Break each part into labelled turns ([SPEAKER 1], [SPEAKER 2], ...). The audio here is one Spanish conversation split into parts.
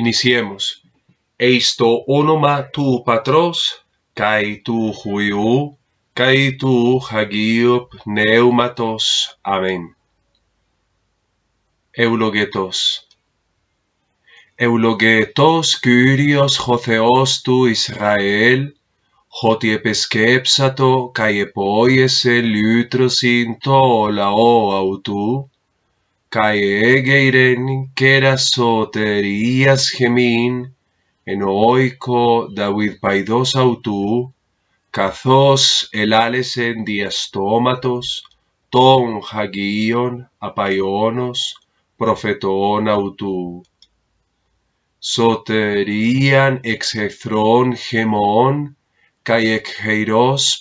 [SPEAKER 1] Iniciemos. Esto όνομα του Πατρός, καί του Χουιού, καί του Αγίου Πνεύματος. Αμήν. Ευλογετός. Ευλογετός Κύριος ο Θεός του Ισραήλ, ότι επεσκέψατο καί επόιεσε λύτρωσιν το λαό αυτού, καί εγέιρεν kerasoterias gemín, ἐν oico David paidos αυτού καθώς ελάλεσεν διαστόματος, των χαγίων απαϊόνος προφετών αυτού. Σωτερίαν εξ εχθρών χεμών, καί εκ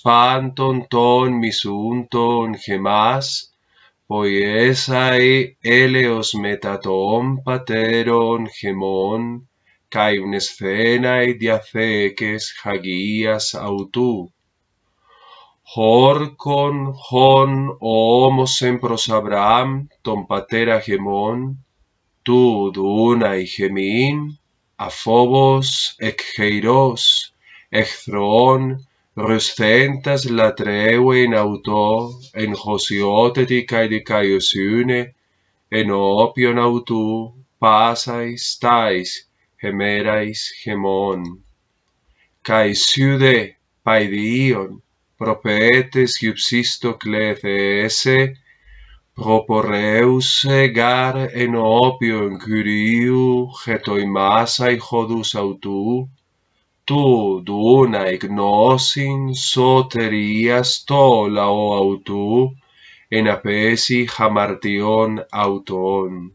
[SPEAKER 1] πάντων των μισούντων χεμάς, Poiesai eleos metaton pateron gemon, kai un y diaceques hagias autu. Horcon hon homos en Abraham ton patera gemon, tu duna y gemin, afobos exgeiros, echthroon resfentas la treue in auto, en hosiotedi kai caiosune, en opion autu, pasais, tais, hemerais, hemon. Cae siude, paedion, propetes iupsisto clefe esse, proporeus gar en opion curiu, getoi masai hodus autu, τούτου ούνα εγνώσιν σωτερίας το λαό αυτού, εν απέσι χαμαρτιών αυτών.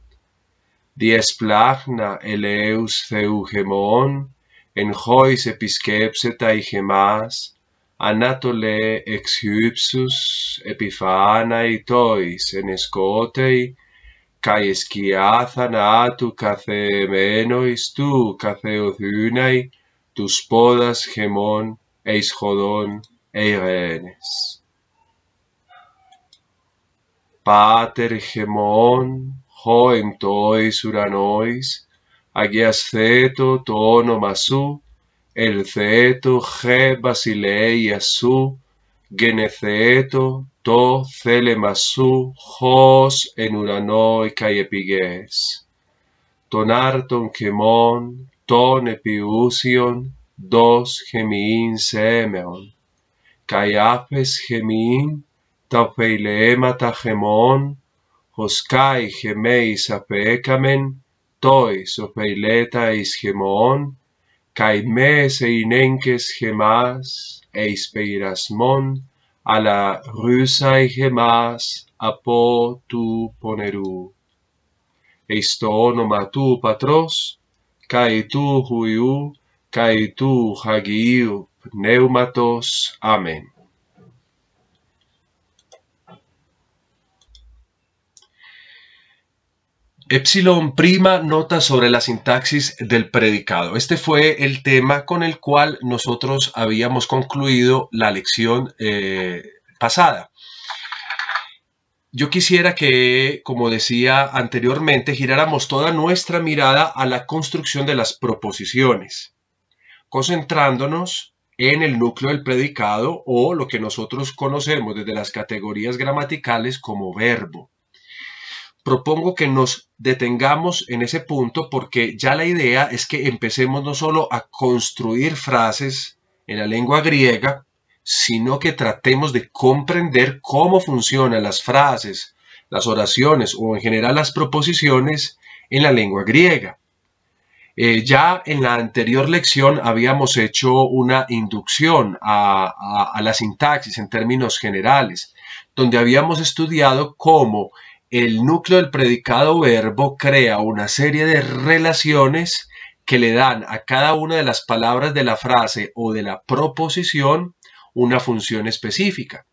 [SPEAKER 1] Διεσπλάχνα ελέους Θεού χεμών, εν χώις επισκέψε τα ηχεμάς, ανάτολε επιφάνα επιφάναει τόις εν εσκότεη, καί εσκιά θανάτου καθεμένοις του καθεωθύναει, tus podas Gemón, eis Jodón e Irenes. Pater Gemón, joen tois uranois, agias ceto tono su, el ceto ge basileia su, ceto to masú, jos en uranoi kai epiges. Ton arton τον επίουσιον δος χεμιήν σε έμεον, καί άφες χεμιήν τα φεηλεέματα χεμών, ως καί χεμέης αφέκαμεν, τοις οφεηλέτα εις χεμών, καί μέες εινέγκες χεμάς, εις πειρασμόν, αλλά ρούσαι χεμάς από του πονερού. Εις το όνομα του Πατρός Caitu huiu, caitu hagiu neumatos, Amén. Epsilon prima nota sobre la sintaxis del predicado. Este fue el tema con el cual nosotros habíamos concluido la lección eh, pasada yo quisiera que, como decía anteriormente, giráramos toda nuestra mirada a la construcción de las proposiciones, concentrándonos en el núcleo del predicado o lo que nosotros conocemos desde las categorías gramaticales como verbo. Propongo que nos detengamos en ese punto porque ya la idea es que empecemos no solo a construir frases en la lengua griega, sino que tratemos de comprender cómo funcionan las frases, las oraciones o en general las proposiciones en la lengua griega. Eh, ya en la anterior lección habíamos hecho una inducción a, a la sintaxis en términos generales, donde habíamos estudiado cómo el núcleo del predicado verbo crea una serie de relaciones que le dan a cada una de las palabras de la frase o de la proposición una función específica.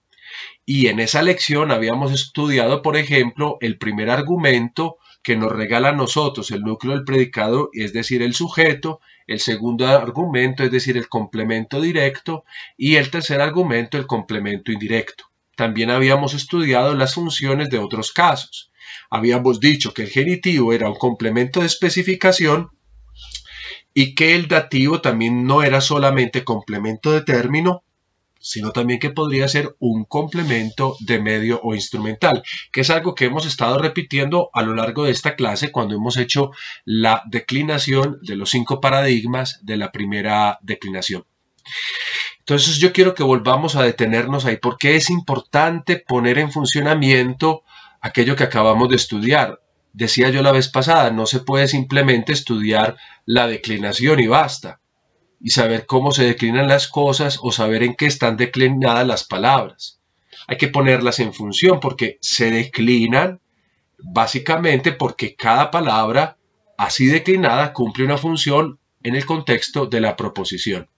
[SPEAKER 1] Y en esa lección habíamos estudiado, por ejemplo, el primer argumento que nos regala a nosotros el núcleo del predicado, es decir, el sujeto, el segundo argumento, es decir, el complemento directo, y el tercer argumento, el complemento indirecto. También habíamos estudiado las funciones de otros casos. Habíamos dicho que el genitivo era un complemento de especificación y que el dativo también no era solamente complemento de término, sino también que podría ser un complemento de medio o instrumental, que es algo que hemos estado repitiendo a lo largo de esta clase cuando hemos hecho la declinación de los cinco paradigmas de la primera declinación. Entonces yo quiero que volvamos a detenernos ahí porque es importante poner en funcionamiento aquello que acabamos de estudiar. Decía yo la vez pasada, no se puede simplemente estudiar la declinación y basta y saber cómo se declinan las cosas o saber en qué están declinadas las palabras. Hay que ponerlas en función porque se declinan básicamente porque cada palabra así declinada cumple una función en el contexto de la proposición.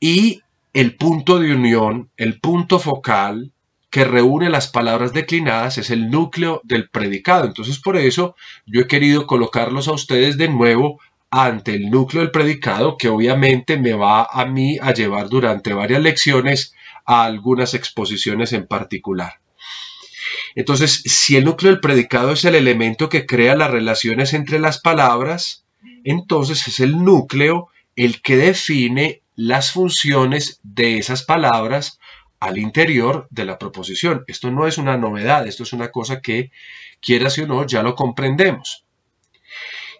[SPEAKER 1] Y el punto de unión, el punto focal que reúne las palabras declinadas es el núcleo del predicado. Entonces por eso yo he querido colocarlos a ustedes de nuevo ante el núcleo del predicado que obviamente me va a mí a llevar durante varias lecciones a algunas exposiciones en particular. Entonces, si el núcleo del predicado es el elemento que crea las relaciones entre las palabras, entonces es el núcleo el que define las funciones de esas palabras al interior de la proposición. Esto no es una novedad, esto es una cosa que, quiera o no, ya lo comprendemos.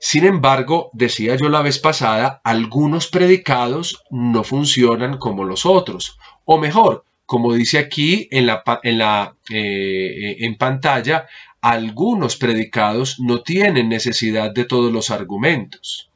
[SPEAKER 1] Sin embargo, decía yo la vez pasada, algunos predicados no funcionan como los otros. O mejor, como dice aquí en, la, en, la, eh, eh, en pantalla, algunos predicados no tienen necesidad de todos los argumentos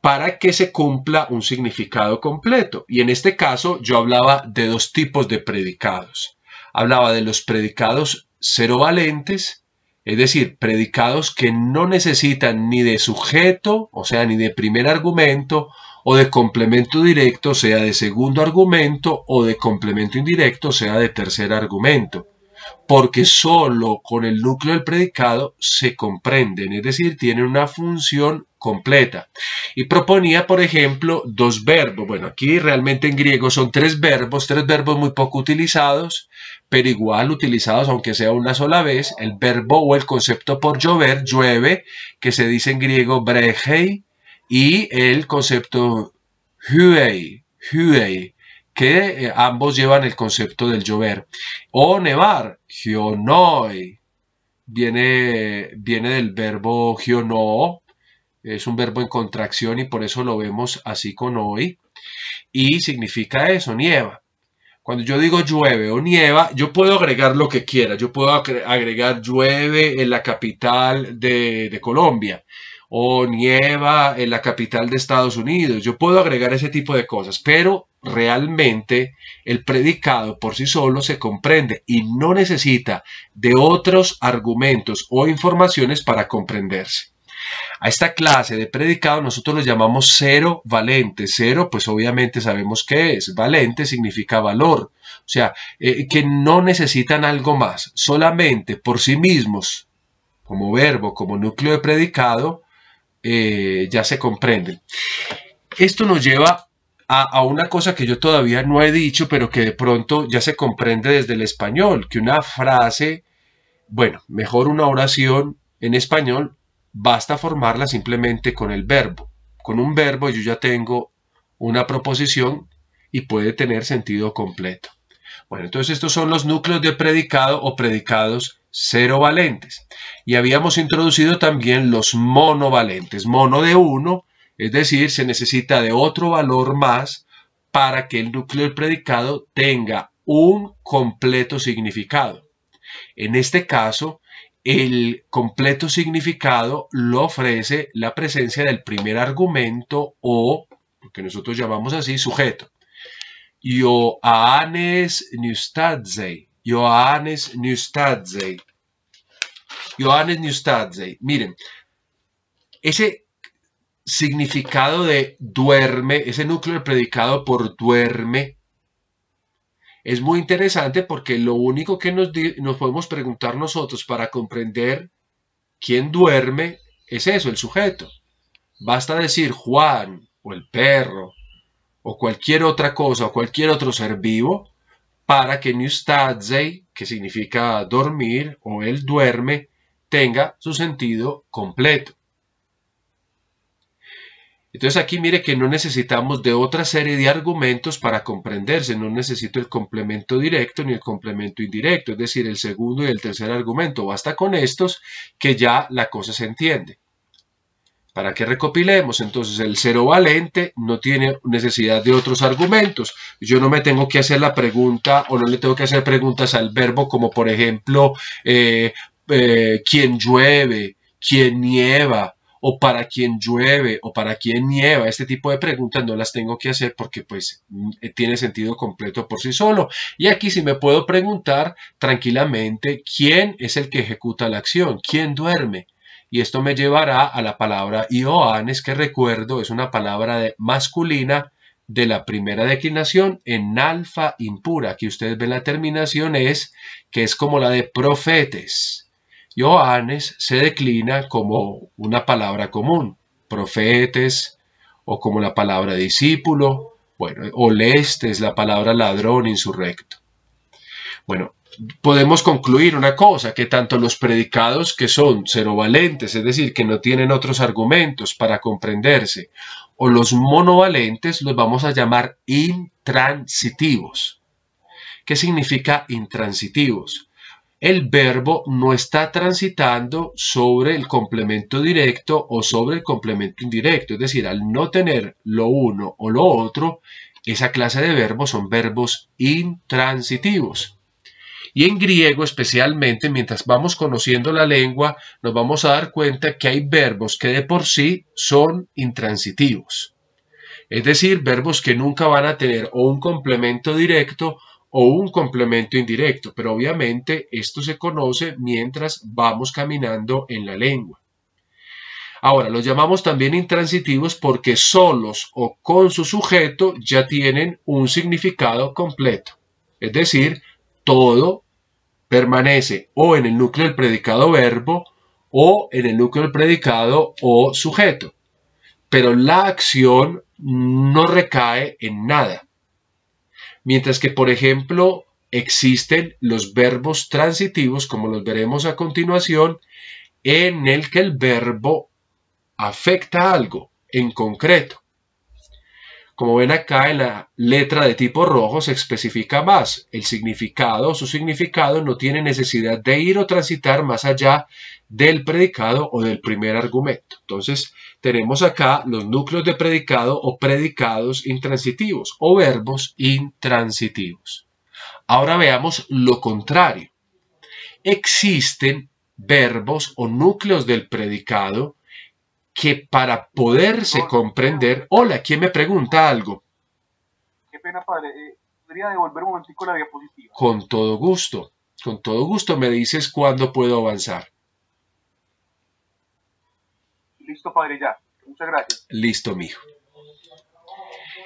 [SPEAKER 1] para que se cumpla un significado completo. Y en este caso yo hablaba de dos tipos de predicados. Hablaba de los predicados cero valentes es decir, predicados que no necesitan ni de sujeto, o sea, ni de primer argumento, o de complemento directo, sea de segundo argumento, o de complemento indirecto, sea de tercer argumento, porque solo con el núcleo del predicado se comprenden, es decir, tienen una función completa. Y proponía, por ejemplo, dos verbos. Bueno, aquí realmente en griego son tres verbos, tres verbos muy poco utilizados, pero igual utilizados aunque sea una sola vez, el verbo o el concepto por llover, llueve, que se dice en griego brejei, y el concepto huei, huei, que eh, ambos llevan el concepto del llover. O nevar, gionoi, viene, viene del verbo gionoo, es un verbo en contracción y por eso lo vemos así con hoy, y significa eso, nieva. Cuando yo digo llueve o nieva, yo puedo agregar lo que quiera. Yo puedo agregar llueve en la capital de, de Colombia o nieva en la capital de Estados Unidos. Yo puedo agregar ese tipo de cosas, pero realmente el predicado por sí solo se comprende y no necesita de otros argumentos o informaciones para comprenderse. A esta clase de predicado nosotros lo llamamos cero valente. Cero, pues obviamente sabemos qué es. Valente significa valor. O sea, eh, que no necesitan algo más. Solamente por sí mismos, como verbo, como núcleo de predicado, eh, ya se comprenden. Esto nos lleva a, una cosa que yo todavía no he dicho, pero que de pronto ya se comprende desde el español, que una frase, bueno, mejor una oración en español Basta formarla simplemente con el verbo. Con un verbo yo ya tengo una proposición y puede tener sentido completo. Bueno, entonces estos son los núcleos de predicado o predicados cero valentes. Y habíamos introducido también los monovalentes. Mono de uno, es decir, se necesita de otro valor más para que el núcleo del predicado tenga un completo significado. En este caso, el completo significado lo ofrece la presencia del primer argumento o, que nosotros llamamos así, sujeto. Johannes nustadze, Johannes nustadze, Johannes nustadze. Miren, ese significado de duerme, ese núcleo predicado por duerme, es muy interesante porque lo único que nos, nos podemos preguntar nosotros para comprender quién duerme es eso, el sujeto. Basta decir Juan o el perro o cualquier otra cosa o cualquier otro ser vivo para que nustadzei, que significa dormir o él duerme, tenga su sentido completo. Entonces aquí mire que no necesitamos de otra serie de argumentos para comprenderse, no necesito el complemento directo ni el complemento indirecto, es decir, el segundo y el tercer argumento, basta con estos que ya la cosa se entiende. ¿Para qué recopilemos? Entonces el cero valente no tiene necesidad de otros argumentos. Yo no me tengo que hacer la pregunta o no le tengo que hacer preguntas al verbo como por ejemplo, eh, eh, ¿quién llueve? ¿quién nieva? o para quien llueve o para quien nieva. Este tipo de preguntas no las tengo que hacer porque pues mm, eh, tiene sentido completo por sí solo. Y aquí sí me puedo preguntar tranquilamente quién es el que ejecuta la acción, quién duerme. Y esto me llevará a la palabra Ioanes que recuerdo es una palabra de masculina de la primera declinación en alfa impura. Aquí ustedes ven la terminación es que es como la de profetes. Johannes se declina como una palabra común, profetes, o como la palabra discípulo, bueno, o lestes, la palabra ladrón insurrecto. Bueno, podemos concluir una cosa, que tanto los predicados que son cerovalentes, es decir, que no tienen otros argumentos para comprenderse, o los monovalentes los vamos a llamar intransitivos. ¿Qué significa intransitivos? el verbo no está transitando sobre el complemento directo o sobre el complemento indirecto. Es decir, al no tener lo uno o lo otro, esa clase de verbos son verbos intransitivos. Y en griego especialmente, mientras vamos conociendo la lengua, nos vamos a dar cuenta que hay verbos que de por sí son intransitivos. Es decir, verbos que nunca van a tener o un complemento directo o un complemento indirecto, pero obviamente esto se conoce mientras vamos caminando en la lengua. Ahora, los llamamos también intransitivos porque solos o con su sujeto ya tienen un significado completo. Es decir, todo permanece o en el núcleo del predicado verbo o en el núcleo del predicado o sujeto. Pero la acción no recae en nada. Mientras que, por ejemplo, existen los verbos transitivos, como los veremos a continuación, en el que el verbo afecta algo en concreto. Como ven acá en la letra de tipo rojo se especifica más. El significado o su significado no tiene necesidad de ir o transitar más allá del predicado o del primer argumento. Entonces, tenemos acá los núcleos de predicado o predicados intransitivos o verbos intransitivos. Ahora veamos lo contrario. Existen verbos o núcleos del predicado que para poderse comprender... Hola, ¿quién me pregunta algo? Qué pena, padre. Eh, ¿Podría devolver un momentico la diapositiva? Con todo gusto. Con todo gusto me dices cuándo puedo avanzar. Listo, padre, ya. Muchas gracias. Listo, mijo.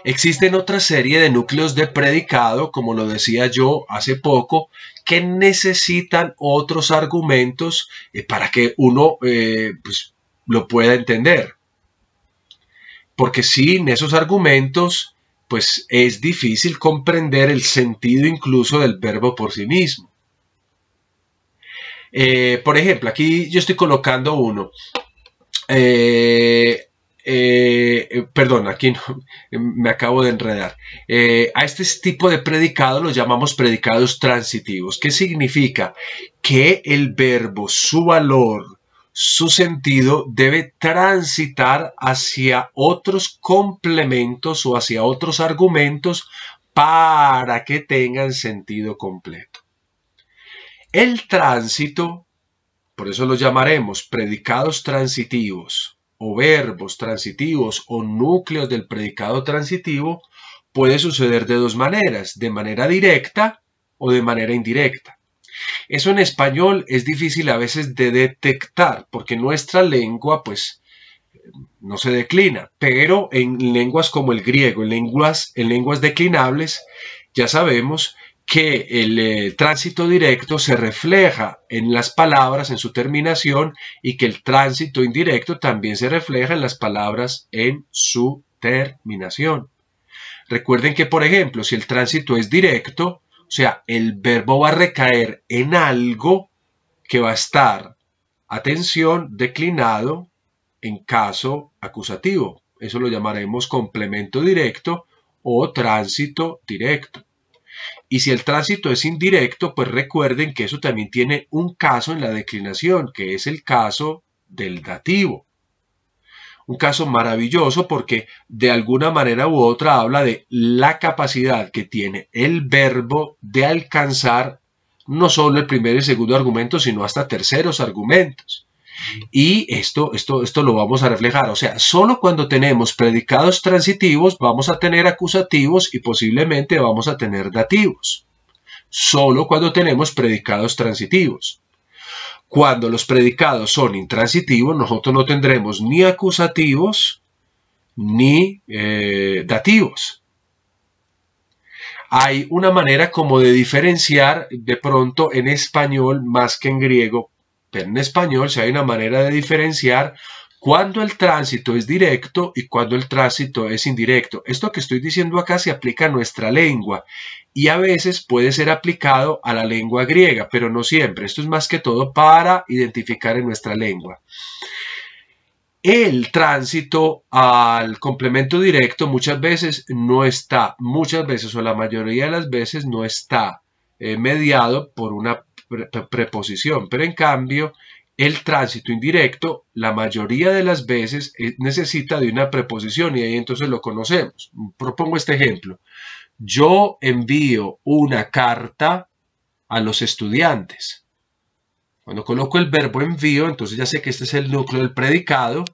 [SPEAKER 1] Existen otra serie de núcleos de predicado, como lo decía yo hace poco, que necesitan otros argumentos eh, para que uno eh, pues, lo pueda entender. Porque sin esos argumentos, pues es difícil comprender el sentido incluso del verbo por sí mismo. Eh, por ejemplo, aquí yo estoy colocando uno. Eh, eh, eh, perdón, aquí me acabo de enredar. a este tipo de predicados los llamamos predicados transitivos. ¿Qué significa? Que el verbo, su valor, su sentido debe transitar hacia otros complementos o hacia otros argumentos para que tengan sentido completo. El tránsito por eso los llamaremos predicados transitivos o verbos transitivos o núcleos del predicado transitivo puede suceder de dos maneras, de manera directa o de manera indirecta. Eso en español es difícil a veces de detectar porque nuestra lengua pues no se declina, pero en lenguas como el griego, en lenguas, en lenguas declinables, ya sabemos que el eh, tránsito directo se refleja en las palabras, en su terminación, y que el tránsito indirecto también se refleja en las palabras, en su terminación. Recuerden que, por ejemplo, si el tránsito es directo, o sea, el verbo va a recaer en algo que va a estar, atención, declinado en caso acusativo. Eso lo llamaremos complemento directo o tránsito directo. Y si el tránsito es indirecto, pues recuerden que eso también tiene un caso en la declinación, que es el caso del dativo. Un caso maravilloso porque de alguna manera u otra habla de la capacidad que tiene el verbo de alcanzar no solo el primer y segundo argumento, sino hasta terceros argumentos. Y esto, esto, esto lo vamos a reflejar. O sea, solo cuando tenemos predicados transitivos vamos a tener acusativos y posiblemente vamos a tener dativos. Solo cuando tenemos predicados transitivos. Cuando los predicados son intransitivos, nosotros no tendremos ni acusativos ni eh, dativos hay una manera como de diferenciar de pronto en español más que en griego en español si hay una manera de diferenciar cuando el tránsito es directo y cuando el tránsito es indirecto. Esto que estoy diciendo acá se aplica a nuestra lengua y a veces puede ser aplicado a la lengua griega, pero no siempre. Esto es más que todo para identificar en nuestra lengua. El tránsito al complemento directo muchas veces no está, muchas veces o la mayoría de las veces no está eh, mediado por una preposición, pero en cambio el tránsito indirecto la mayoría de las veces eh, necesita de una preposición y ahí entonces lo conocemos. Propongo este ejemplo. Yo envío una carta a los estudiantes. Cuando coloco el verbo envío, entonces ya sé que este es el núcleo del predicado.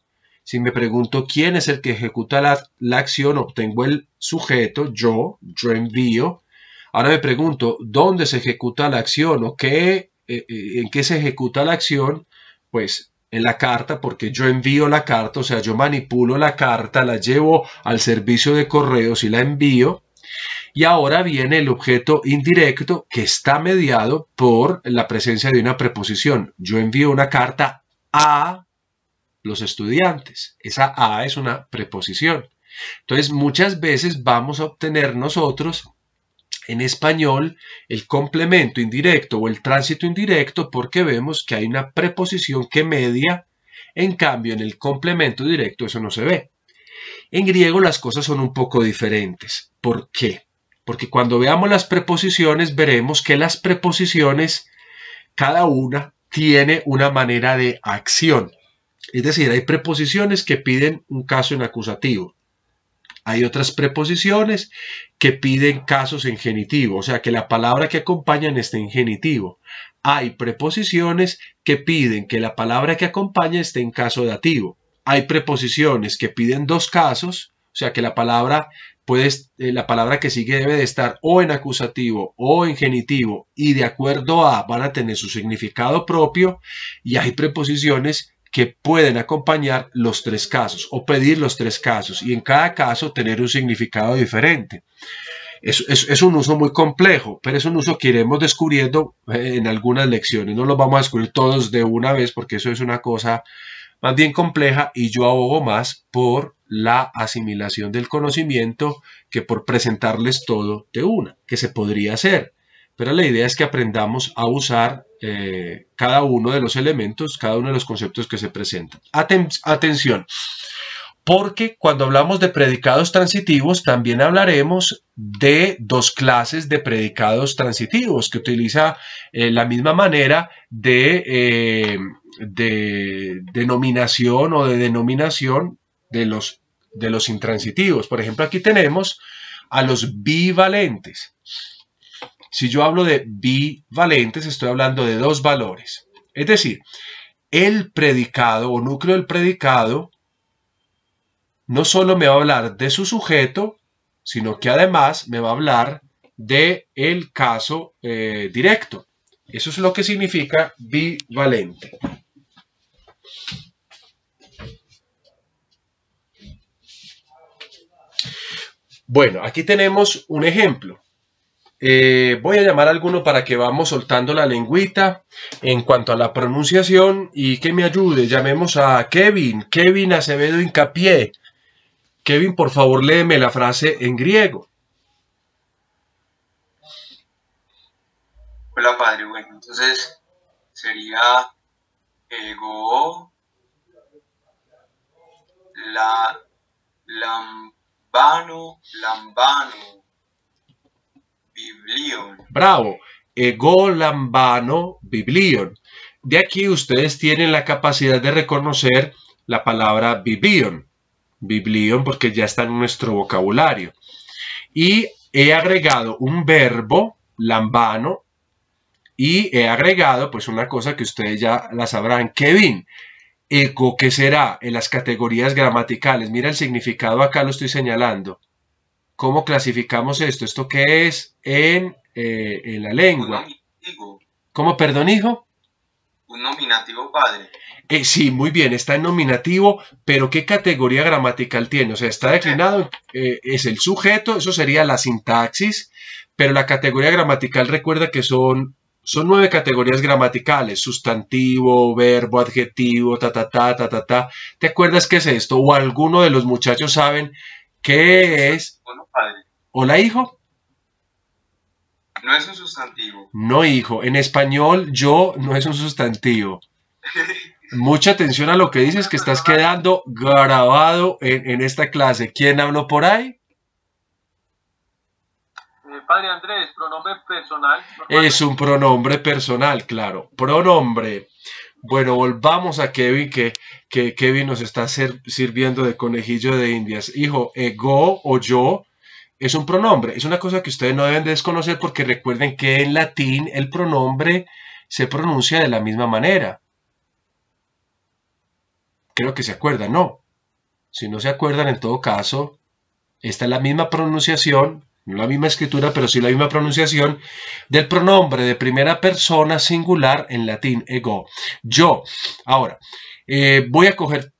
[SPEAKER 1] Si me pregunto quién es el que ejecuta la, la acción, obtengo el sujeto, yo, yo envío, Ahora me pregunto, ¿dónde se ejecuta la acción o qué, eh, eh, en qué se ejecuta la acción? Pues en la carta, porque yo envío la carta, o sea, yo manipulo la carta, la llevo al servicio de correos y la envío. Y ahora viene el objeto indirecto que está mediado por la presencia de una preposición. Yo envío una carta a los estudiantes. Esa a es una preposición. Entonces, muchas veces vamos a obtener nosotros en español el complemento indirecto o el tránsito indirecto porque vemos que hay una preposición que media, en cambio en el complemento directo eso no se ve. En griego las cosas son un poco diferentes. ¿Por qué? Porque cuando veamos las preposiciones veremos que las preposiciones, cada una tiene una manera de acción. Es decir, hay preposiciones que piden un caso en acusativo hay otras preposiciones que piden casos en genitivo, o sea que la palabra que acompañan esté en genitivo. Hay preposiciones que piden que la palabra que acompaña esté en caso dativo. Hay preposiciones que piden dos casos, o sea que la palabra puede, eh, la palabra que sigue debe de estar o en acusativo o en genitivo y de acuerdo a van a tener su significado propio y hay preposiciones que pueden acompañar los tres casos o pedir los tres casos y en cada caso tener un significado diferente. Es, un uso muy complejo, pero es un uso que iremos descubriendo eh, en algunas lecciones. No lo vamos a descubrir todos de una vez porque eso es una cosa más bien compleja y yo abogo más por la asimilación del conocimiento que por presentarles todo de una, que se podría hacer. Pero la idea es que aprendamos a usar eh, cada uno de los elementos, cada uno de los conceptos que se presentan. atención, porque cuando hablamos de predicados transitivos, también hablaremos de dos clases de predicados transitivos que utiliza eh, la misma manera de, eh, de denominación o de denominación de los, de los intransitivos. Por ejemplo, aquí tenemos a los bivalentes. Si yo hablo de bivalentes, estoy hablando de dos valores. Es decir, el predicado o núcleo del predicado no solo me va a hablar de su sujeto, sino que además me va a hablar de el caso eh, directo. Eso es lo que significa bivalente. Bueno, aquí tenemos un ejemplo. Eh, voy a llamar a alguno para que vamos soltando la lengüita en cuanto a la pronunciación y que me ayude. Llamemos a Kevin, Kevin Acevedo Hincapié. Kevin, por favor, léeme la frase en griego. Hola, padre. Bueno, entonces sería ego eh, la lambano lambano Bravo. Ego lambano biblion. De aquí ustedes tienen la capacidad de reconocer la palabra biblion. Biblion porque ya está en nuestro vocabulario. Y he agregado un verbo lambano y he agregado pues una cosa que ustedes ya la sabrán. Kevin, ego, que será en las categorías gramaticales? Mira el significado acá lo estoy señalando. ¿Cómo clasificamos esto? ¿Esto qué es en, eh, en la lengua? Pues, ¿Cómo, perdón, hijo? Un nominativo padre. Eh, sí, muy bien, está en nominativo, pero ¿qué categoría gramatical tiene? O sea, está declinado, eh, es el sujeto, eso sería la sintaxis, pero la categoría gramatical recuerda que son, son nueve categorías gramaticales, sustantivo, verbo, adjetivo, ta, ta, ta, ta, ta, ta. ¿Te acuerdas qué es esto? ¿O alguno de los muchachos saben qué es? Hola, hijo. No es un sustantivo. No, hijo. En español, yo no es un sustantivo. Mucha atención a lo que dices, que estás quedando grabado en, esta clase. ¿Quién habló por ahí? Eh, padre Andrés, pronombre personal. Es un pronombre personal, claro. Pronombre. Bueno, volvamos a Kevin, que, que Kevin nos está sirviendo de conejillo de indias. Hijo, ego eh, o yo es un pronombre. Es una cosa que ustedes no deben desconocer porque recuerden que en latín el pronombre se pronuncia de la misma manera. Creo que se acuerdan, ¿no? Si no se acuerdan, en todo caso, esta es la misma pronunciación, no la misma escritura, pero sí la misma pronunciación del pronombre de primera persona singular en latín, ego, yo. Ahora, eh, voy a coger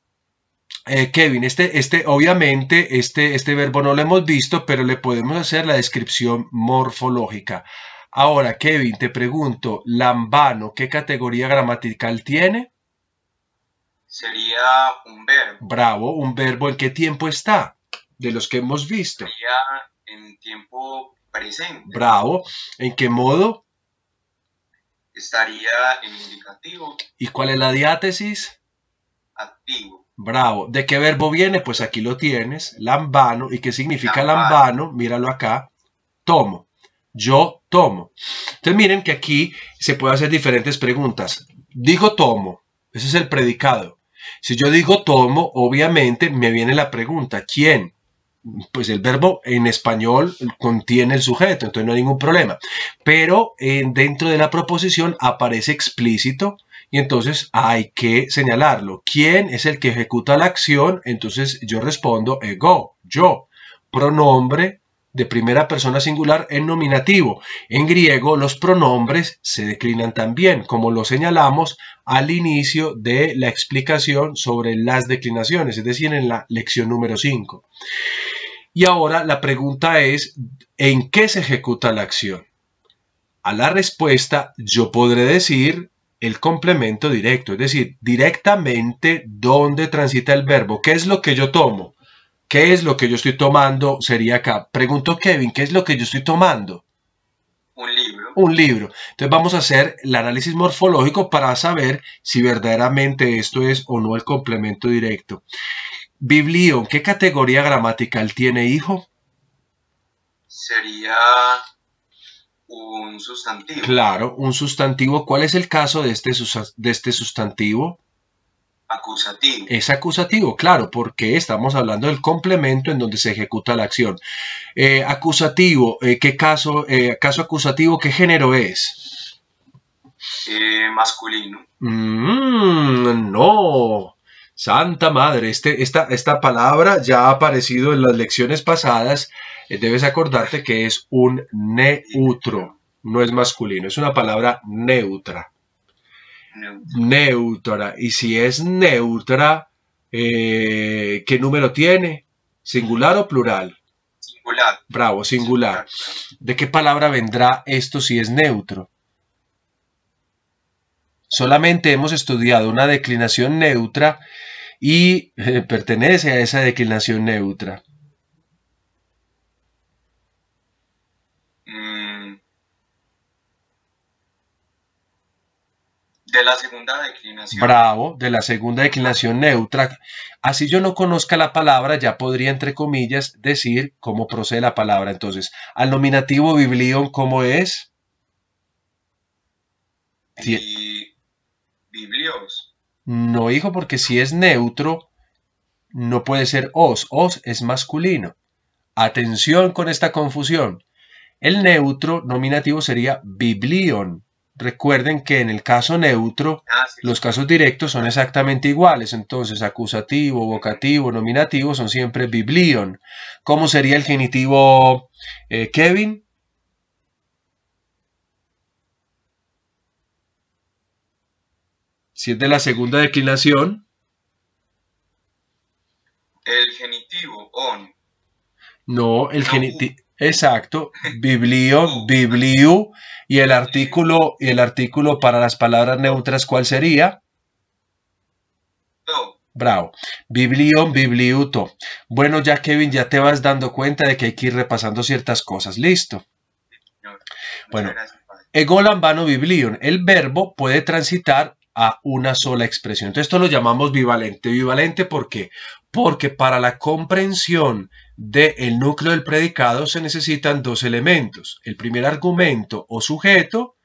[SPEAKER 1] eh, Kevin, este, este, obviamente, este, este verbo no lo hemos visto, pero le podemos hacer la descripción morfológica. Ahora, Kevin, te pregunto, lambano, ¿qué categoría gramatical tiene? Sería un verbo. Bravo, un verbo, ¿en qué tiempo está? De los que hemos visto. Sería en tiempo presente. Bravo, ¿en qué modo? Estaría en indicativo. ¿Y cuál es la diátesis? Activo. Bravo. ¿De qué verbo viene? Pues aquí lo tienes, lambano. ¿Y qué significa lambano? Míralo acá. Tomo. Yo tomo. Entonces miren que aquí se puede hacer diferentes preguntas. Digo tomo. Ese es el predicado. Si yo digo tomo, obviamente me viene la pregunta, ¿quién? Pues el verbo en español contiene el sujeto, entonces no hay ningún problema. Pero eh, dentro de la proposición aparece explícito y entonces hay que señalarlo. ¿Quién es el que ejecuta la acción? Entonces yo respondo ego, eh, yo. Pronombre de primera persona singular en nominativo. En griego los pronombres se declinan también, como lo señalamos al inicio de la explicación sobre las declinaciones, es decir, en la lección número 5. Y ahora la pregunta es, ¿en qué se ejecuta la acción? A la respuesta yo podré decir el complemento directo, es decir, directamente dónde transita el verbo. ¿Qué es lo que yo tomo? ¿Qué es lo que yo estoy tomando? Sería acá. Pregunto Kevin, ¿qué es lo que yo estoy tomando? Un libro. Un libro. Entonces vamos a hacer el análisis morfológico para saber si verdaderamente esto es o no el complemento directo. Biblio, ¿qué categoría gramatical tiene hijo? Sería un sustantivo. Claro, un sustantivo. ¿Cuál es el caso de este, de este sustantivo? Acusativo. Es acusativo, claro, porque estamos hablando del complemento en donde se ejecuta la acción. Eh, acusativo, eh, ¿qué caso, eh, caso acusativo, qué género es? masculino. Mm, no. Santa madre, este, esta palabra ya ha aparecido en las lecciones pasadas eh, debes acordarte que es un neutro, no es masculino, es una palabra neutra. Neutra. Y si es neutra, eh, ¿qué número tiene? ¿Singular o plural? Singular. Bravo, singular. ¿De qué palabra vendrá esto si es neutro? Solamente hemos estudiado una declinación neutra y eh, pertenece a esa declinación neutra. De la segunda declinación. Bravo, de la segunda declinación neutra. Así yo no conozca la palabra, ya podría, entre comillas, decir cómo procede la palabra. Entonces, al nominativo biblión, ¿cómo es? Biblios. No, hijo, porque si es neutro, no puede ser os. Os es masculino. Atención con esta confusión. El neutro nominativo sería biblión Recuerden que en el caso neutro, ah, los casos directos son exactamente iguales. Entonces, acusativo, vocativo, nominativo son siempre biblion. ¿Cómo sería el genitivo eh, Kevin? Si es de la segunda declinación. El genitivo on. No, el genitivo. Exacto, biblio, bibliu, y el artículo, y el artículo para las palabras neutras, ¿cuál sería? Bravo. Biblion, bibliuto. Bueno, ya Kevin, ya te vas dando cuenta de que hay que ir repasando ciertas cosas. Listo. Bueno, egolambano biblion. El verbo puede transitar a una sola expresión. Entonces, esto lo llamamos bivalente. Bivalente ¿por qué? Porque para la comprensión del núcleo del predicado se necesitan dos elementos. El primer argumento o sujeto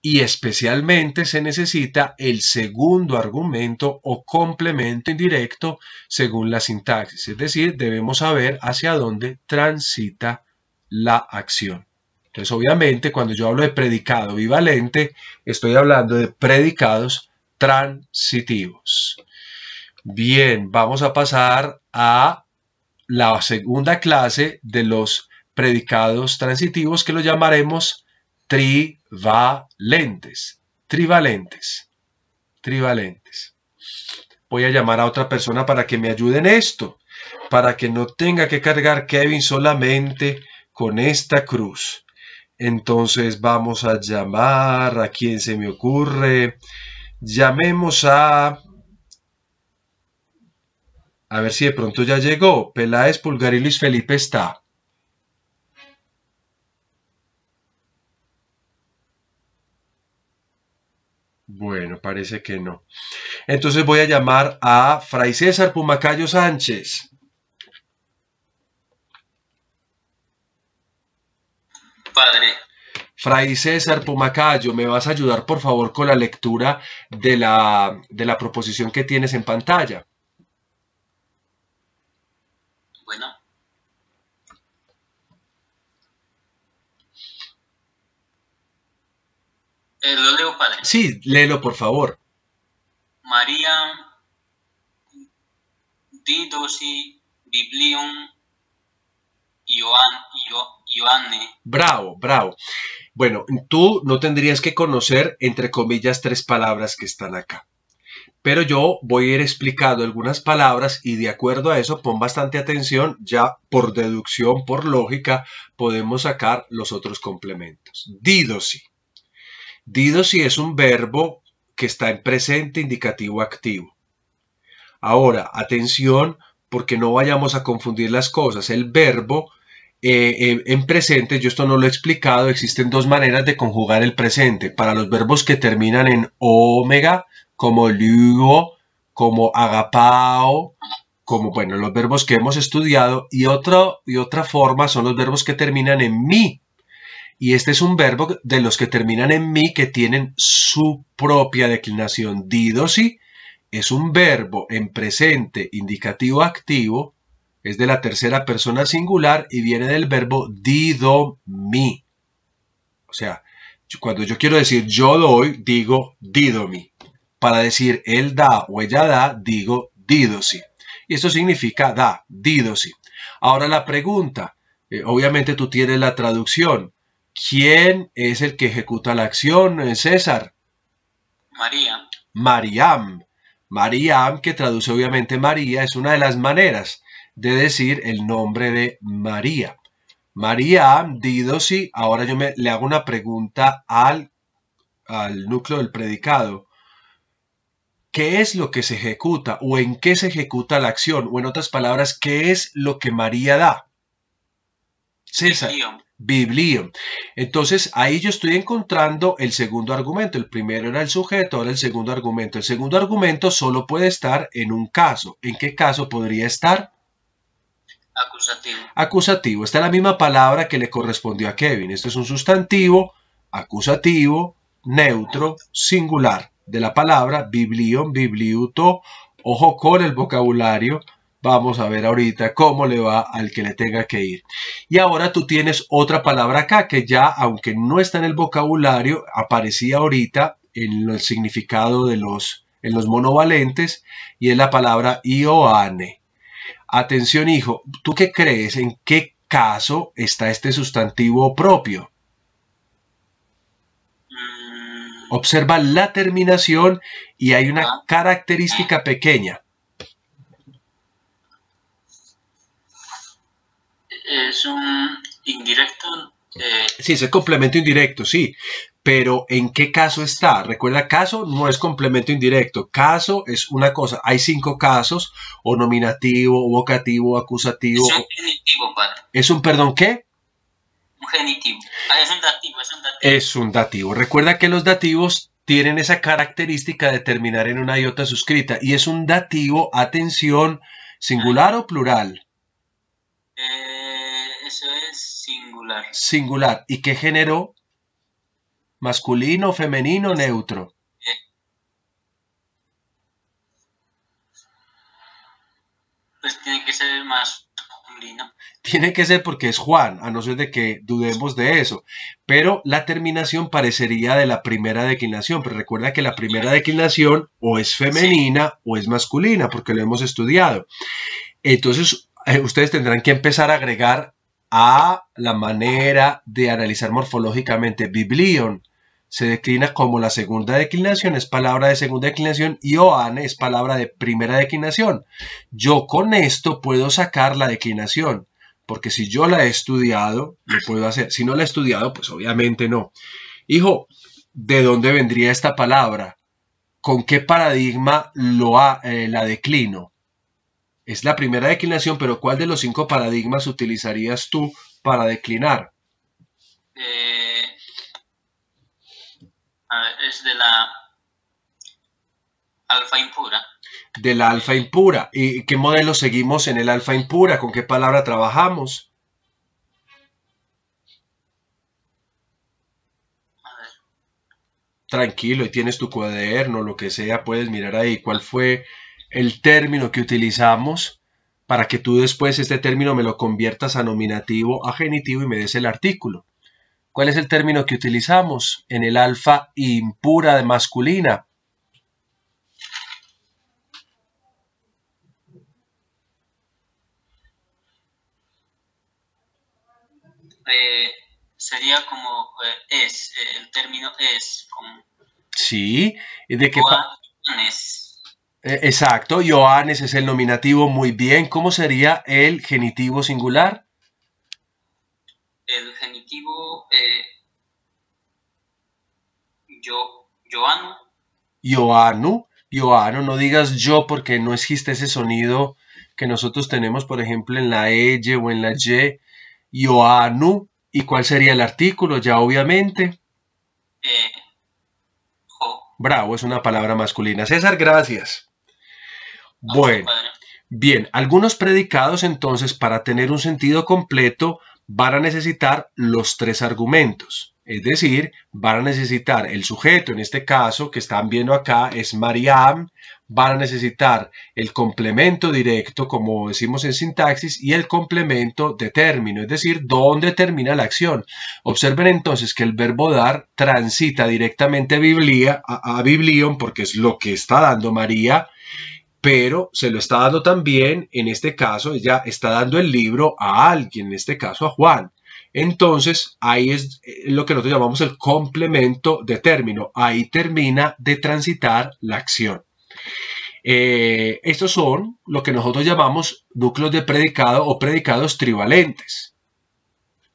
[SPEAKER 1] y especialmente se necesita el segundo argumento o complemento indirecto según la sintaxis. Es decir, debemos saber hacia dónde transita la acción. Entonces, obviamente, cuando yo hablo de predicado bivalente, estoy hablando de predicados transitivos. Bien, vamos a pasar a la segunda clase de los predicados transitivos que lo llamaremos trivalentes. Trivalentes. Trivalentes. Voy a llamar a otra persona para que me ayude en esto, para que no tenga que cargar Kevin solamente con esta cruz. Entonces vamos a llamar a quien se me ocurre. Llamemos a... A ver si de pronto ya llegó. Peláez, Pulgarilis Felipe está. Bueno, parece que no. Entonces voy a llamar a Fray César Pumacayo Sánchez. Padre, Fray César Pomacayo, ¿me vas a ayudar por favor con la lectura de la, proposición que tienes en pantalla? Bueno. Eh, ¿Lo leo, padre? Sí, léelo por favor. María didosi biblium Ioan, Ioanne. Bravo, bravo. Bueno, tú no tendrías que conocer, entre comillas, tres palabras que están acá. Pero yo voy a ir explicando algunas palabras y de acuerdo a eso, pon bastante atención, ya por deducción, por lógica, podemos sacar los otros complementos. Didosi. Didosi es un verbo que está en presente, indicativo, activo. Ahora, atención, porque no vayamos a confundir las cosas. El verbo eh, eh, en presente, yo esto no lo he explicado, existen dos maneras de conjugar el presente. Para los verbos que terminan en omega, como lugo, como agapao, como bueno, los verbos que hemos estudiado, y, otra y otra forma son los verbos que terminan en mi. Y este es un verbo de los que terminan en mi que tienen su propia declinación. Didosi es un verbo en presente indicativo activo es de la tercera persona singular y viene del verbo dido mi. O sea, cuando yo quiero decir yo doy, digo dido mi. Para decir él da o ella da, digo didosi. Y esto significa da, didosi. Ahora la pregunta, eh, obviamente tú tienes la traducción. ¿Quién es el que ejecuta la acción, eh, César? María. Mariam. Mariam, que traduce obviamente María, es una de las maneras de decir el nombre de María. María Didosi, ahora yo me, le hago una pregunta al, al núcleo del predicado. ¿Qué es lo que se ejecuta o en qué se ejecuta la acción? O en otras palabras, ¿qué es lo que María da? César. Biblio. Entonces ahí yo estoy encontrando el segundo argumento. El primero era el sujeto, ahora el segundo argumento. El segundo argumento solo puede estar en un caso. ¿En qué caso podría estar? Acusativo. Acusativo. Esta es la misma palabra que le correspondió a Kevin. esto es un sustantivo, acusativo, neutro, singular de la palabra, biblion, bibliuto. Ojo con el vocabulario. Vamos a ver ahorita cómo le va al que le tenga que ir. Y ahora tú tienes otra palabra acá que ya, aunque no está en el vocabulario, aparecía ahorita en el significado de los, en los monovalentes y es la palabra ioane. Atención, hijo, ¿tú qué crees? ¿En qué caso está este sustantivo propio? Observa la terminación y hay una característica pequeña. Es un indirecto. Eh, sí, es el complemento indirecto, sí pero ¿en qué caso está? Recuerda, caso no es complemento indirecto, caso es una cosa, hay cinco casos, o nominativo, vocativo, acusativo. Es un genitivo, padre. ¿Es un perdón qué? Un genitivo. Ah, es un dativo, es un dativo. Es un dativo. Recuerda que los dativos tienen esa característica de terminar en una iota suscrita, y es un dativo, atención, singular o plural. Eh, eso es singular. Singular. ¿Y qué generó? masculino, femenino, neutro. Pues tiene que ser masculino. Tiene que ser porque es Juan, a no ser de que dudemos de eso. Pero la terminación parecería de la primera declinación. Pero recuerda que la primera declinación o es femenina o es masculina, porque lo hemos estudiado. Entonces, eh, ustedes tendrán que empezar a agregar a la manera de analizar morfológicamente Biblion, se declina como la segunda declinación, es palabra de segunda declinación y oan es palabra de primera declinación. Yo con esto puedo sacar la declinación, porque si yo la he estudiado, lo puedo hacer. Si no la he estudiado, pues obviamente no. Hijo, ¿de dónde vendría esta palabra? ¿Con qué paradigma lo ha, eh, la declino? Es la primera declinación, pero ¿cuál de los cinco paradigmas utilizarías tú para declinar? Eh de la alfa impura. De la alfa impura. ¿Y qué modelo seguimos en el alfa impura? ¿Con qué palabra trabajamos? Tranquilo, y tienes tu cuaderno, lo que sea, puedes mirar ahí cuál fue el término que utilizamos para que tú después este término me lo conviertas a nominativo, a genitivo y me des el artículo. ¿Cuál es el término que utilizamos? En el alfa impura de masculina. Eh, sería como eh, es, eh, el término es. Sí, ¿de qué? exacto, joanes es el nominativo, muy bien. ¿Cómo sería el genitivo singular? Eh, yo yo, Yoano. ¿Yoano? no digas yo porque no existe ese sonido que nosotros tenemos, por ejemplo, en la E o en la Y. Joanu, ¿y cuál sería el artículo? Ya obviamente. Eh, Bravo, es una palabra masculina. César, gracias. Bueno, bien, algunos predicados entonces para tener un sentido completo van a necesitar los tres argumentos. Es decir, van a necesitar el sujeto, en este caso que están viendo acá es Mariam, van a necesitar el complemento directo, como decimos en sintaxis, y el complemento de término, es decir, dónde termina la acción. Observen entonces que el verbo dar transita directamente a, Biblia, a, porque es lo que está dando María, pero se lo está dando también, en este caso, ella está dando el libro a alguien, en este caso a Juan. Entonces, ahí es eh, lo que nosotros llamamos el complemento de término. Ahí termina de transitar la acción. Eh, estos son lo que nosotros llamamos núcleos de predicado o predicados trivalentes.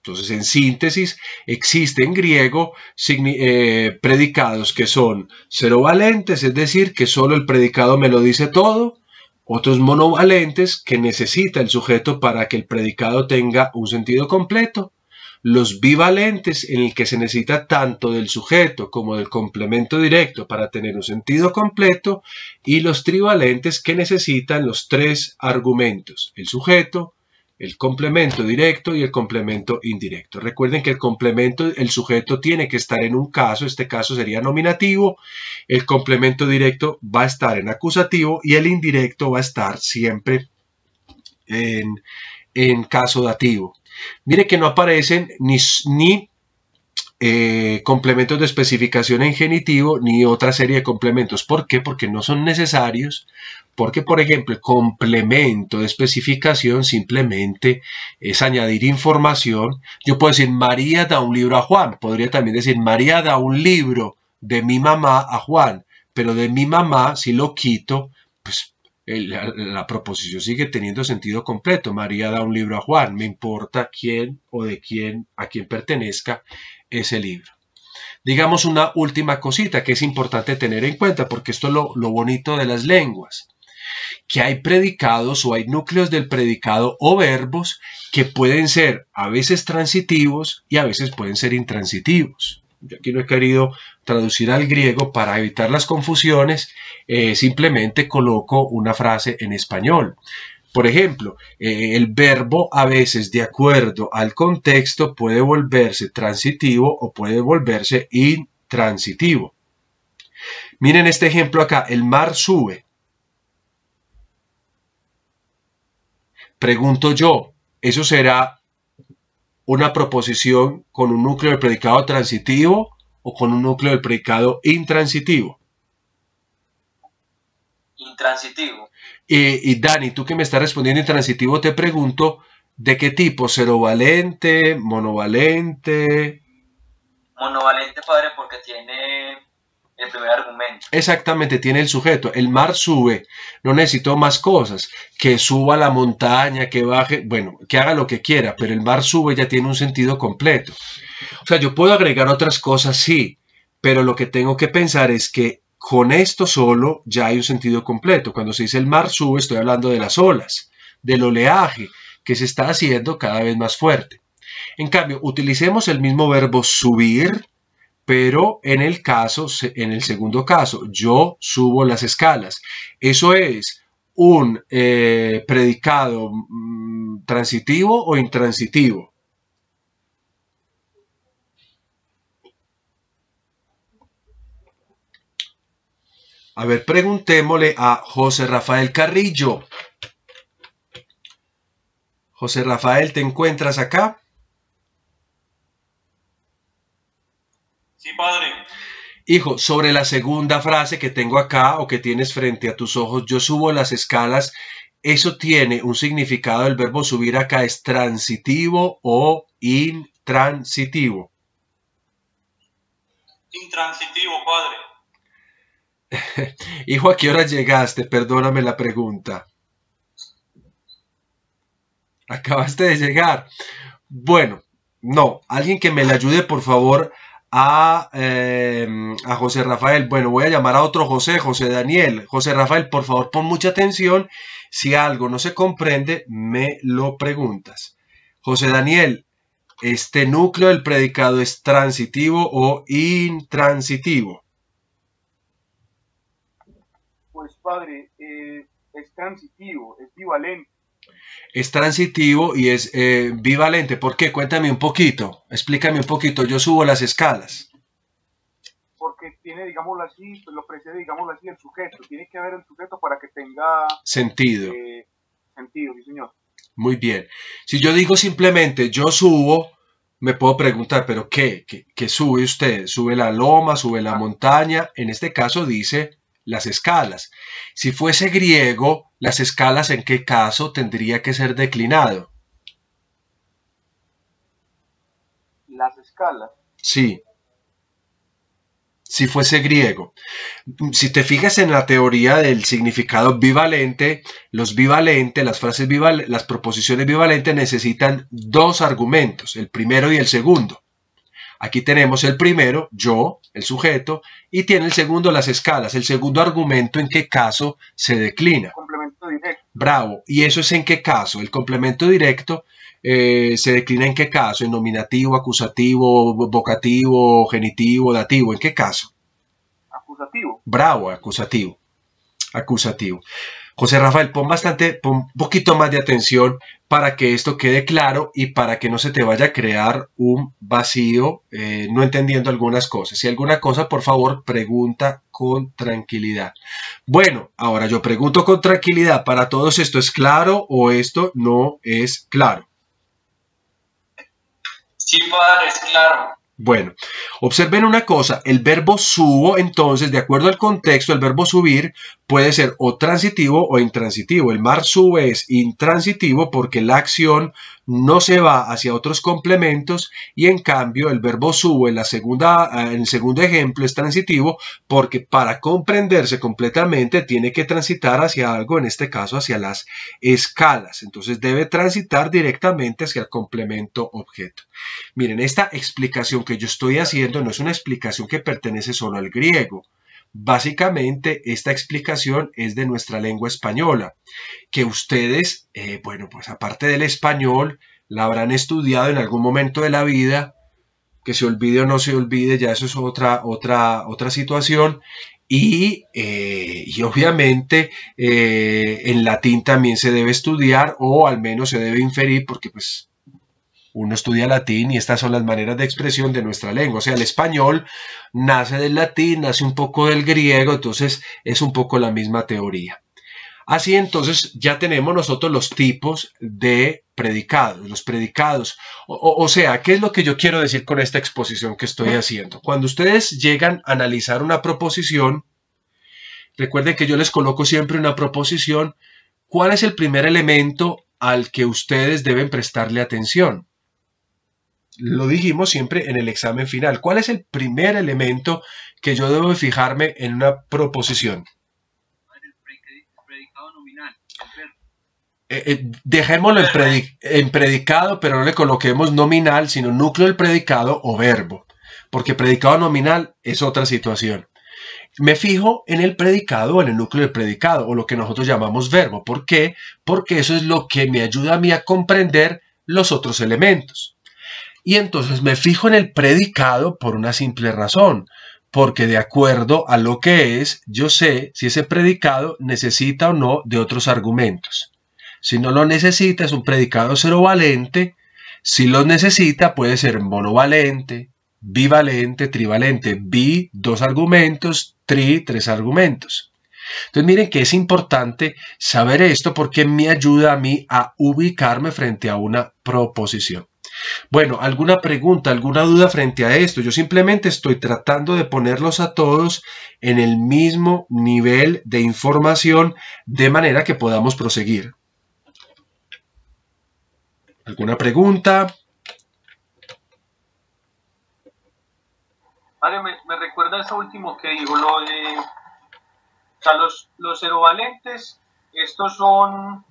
[SPEAKER 1] Entonces, en síntesis, existen en griego eh, predicados que son cerovalentes, es decir, que solo el predicado me lo dice todo, otros monovalentes que necesita el sujeto para que el predicado tenga un sentido completo, los bivalentes en el que se necesita tanto del sujeto como del complemento directo para tener un sentido completo y los trivalentes que necesitan los tres argumentos, el sujeto, el complemento directo y el complemento indirecto. Recuerden que el complemento, el sujeto tiene que estar en un caso, este caso sería nominativo, el complemento directo va a estar en acusativo y el indirecto va a estar siempre en, caso dativo. Mire que no aparecen ni, ni eh, complementos de especificación en genitivo ni otra serie de complementos. ¿Por qué? Porque no son necesarios porque, por ejemplo, el complemento de especificación simplemente es añadir información. Yo puedo decir, María da un libro a Juan. Podría también decir, María da un libro de mi mamá a Juan. Pero de mi mamá, si lo quito, pues la, proposición sigue teniendo sentido completo. María da un libro a Juan. Me importa quién o de quién, a quién pertenezca ese libro digamos, una última cosita que es importante tener en cuenta, porque esto es lo, bonito de las lenguas que hay predicados o hay núcleos del predicado o verbos que pueden ser a veces transitivos y a veces pueden ser intransitivos. Yo aquí no he querido traducir al griego para evitar las confusiones, eh, simplemente coloco una frase en español. Por ejemplo, eh, el verbo a veces de acuerdo al contexto puede volverse transitivo o puede volverse intransitivo. Miren este ejemplo acá, el mar sube. Pregunto yo, ¿eso será una proposición con un núcleo del predicado transitivo o con un núcleo del predicado intransitivo? Intransitivo. Y, Dani, tú que me estás respondiendo intransitivo, te pregunto, ¿de qué tipo? ¿Cerovalente? ¿Monovalente? Monovalente, padre, porque tiene Exactamente, tiene el sujeto. El mar sube, no necesito más cosas. Que suba la montaña, que baje, bueno, que haga lo que quiera, pero el mar sube ya tiene un sentido completo. O sea, yo puedo agregar otras cosas, sí, pero lo que tengo que pensar es que con esto solo ya hay un sentido completo. Cuando se dice el mar sube, estoy hablando de las olas, del oleaje que se está haciendo cada vez más fuerte. En cambio, utilicemos el mismo verbo subir, pero en el caso, en el segundo caso, yo subo las escalas. Eso es un eh, predicado mm, transitivo o intransitivo. A ver, preguntémosle a José Rafael Carrillo. José Rafael, ¿te encuentras acá? Sí, Padre. Hijo, sobre la segunda frase que tengo acá o que tienes frente a tus ojos, yo subo las escalas. Eso tiene un significado, el verbo subir acá es transitivo o intransitivo. Intransitivo, padre. Hijo, ¿a qué hora llegaste? Perdóname la pregunta. Acabaste de llegar. Bueno, no, alguien que me la ayude, por favor, Em, a, José Rafael. Bueno, voy a llamar a otro José, José Daniel. José Rafael, por favor, pon mucha atención. Si algo no se comprende, me lo preguntas. José Daniel, ¿este núcleo del predicado es transitivo o intransitivo? Pues padre, eh, es transitivo, es es transitivo y es eh, bivalente. ¿Por qué? Cuéntame un poquito, explícame un poquito. Yo subo las escalas. Porque tiene, digámoslo así, pues, lo precede, digámoslo así, el sujeto. Tiene que haber el sujeto para que tenga sentido. Eh, sentido, sí, señor. Muy bien. Si yo digo simplemente yo subo, me puedo preguntar, ¿pero qué? ¿Qué, sube usted? ¿Sube la loma? ¿Sube la ah. montaña? En este caso dice las escalas. Si fuese griego, las escalas en qué caso tendría que ser declinado. Las escalas. Sí. Si fuese griego. Si te fijas en la teoría del significado bivalente, los bivalentes, las frases bivalentes, las proposiciones bivalentes necesitan dos argumentos, el primero y el segundo. Aquí tenemos el primero, yo, el sujeto, y tiene el segundo las escalas, el segundo argumento en qué caso se declina. complemento directo. Bravo. ¿Y eso es en qué caso? El complemento directo eh, se declina en qué caso? ¿En nominativo, acusativo, vocativo, genitivo, dativo? ¿En qué caso? Acusativo. Bravo, acusativo. Acusativo. José Rafael, pon bastante, pon un poquito más de atención para que esto quede claro y para que no se te vaya a crear un vacío eh, no entendiendo algunas cosas. Si alguna cosa, por favor, pregunta con tranquilidad. Bueno, ahora yo pregunto con tranquilidad, ¿para todos esto es claro o esto no es claro? Sí, padre, es claro. Bueno, observen una cosa, el verbo subo, entonces, de acuerdo al contexto, el verbo subir puede ser o transitivo o intransitivo. El mar sube es intransitivo porque la acción no se va hacia otros complementos y en cambio el verbo sube en, la en eh, el segundo ejemplo es transitivo porque para comprenderse completamente tiene que transitar hacia algo, en este caso hacia las escalas. Entonces debe transitar directamente hacia el complemento objeto. Miren, esta explicación que yo estoy haciendo no es una explicación que pertenece solo al griego. Básicamente, esta explicación es de nuestra lengua española, que ustedes, eh, bueno, pues aparte del español, la habrán estudiado en algún momento de la vida, que se olvide o no se olvide, ya eso es otra, otra, otra situación. Y, eh, y obviamente eh, en latín también se debe estudiar o al menos se debe inferir porque pues uno estudia latín y estas son las maneras de expresión de nuestra lengua. O sea, el español nace del latín, nace un poco del griego, entonces es un poco la misma teoría. Así entonces ya tenemos nosotros los tipos de predicados, los predicados. O, sea, ¿qué es lo que yo quiero decir con esta exposición que estoy haciendo? Cuando ustedes llegan a analizar una proposición, recuerden que yo les coloco siempre una proposición, ¿cuál es el primer elemento al que ustedes deben prestarle atención? lo dijimos siempre en el examen final. ¿Cuál es el primer elemento que yo debo fijarme en una proposición? Eh, eh, dejémoslo en, en, predicado, pero no le coloquemos nominal, sino núcleo del predicado o verbo, porque predicado nominal es otra situación. Me fijo en el predicado o en el núcleo del predicado o lo que nosotros llamamos verbo. ¿Por qué? Porque eso es lo que me ayuda a mí a comprender los otros elementos. Y entonces me fijo en el predicado por una simple razón, porque de acuerdo a lo que es, yo sé si ese predicado necesita o no de otros argumentos. Si no lo necesita, es un predicado serovalente. Si lo necesita, puede ser monovalente, bivalente, trivalente. Bi, dos argumentos, tri, tres argumentos. Entonces miren que es importante saber esto porque me ayuda a mí a ubicarme frente a una proposición. Bueno, alguna pregunta, alguna duda frente a esto. Yo simplemente estoy tratando de ponerlos a todos en el mismo nivel de información de manera que podamos proseguir. ¿Alguna pregunta? Vale, me, recuerda eso último que digo, lo de... los, los estos son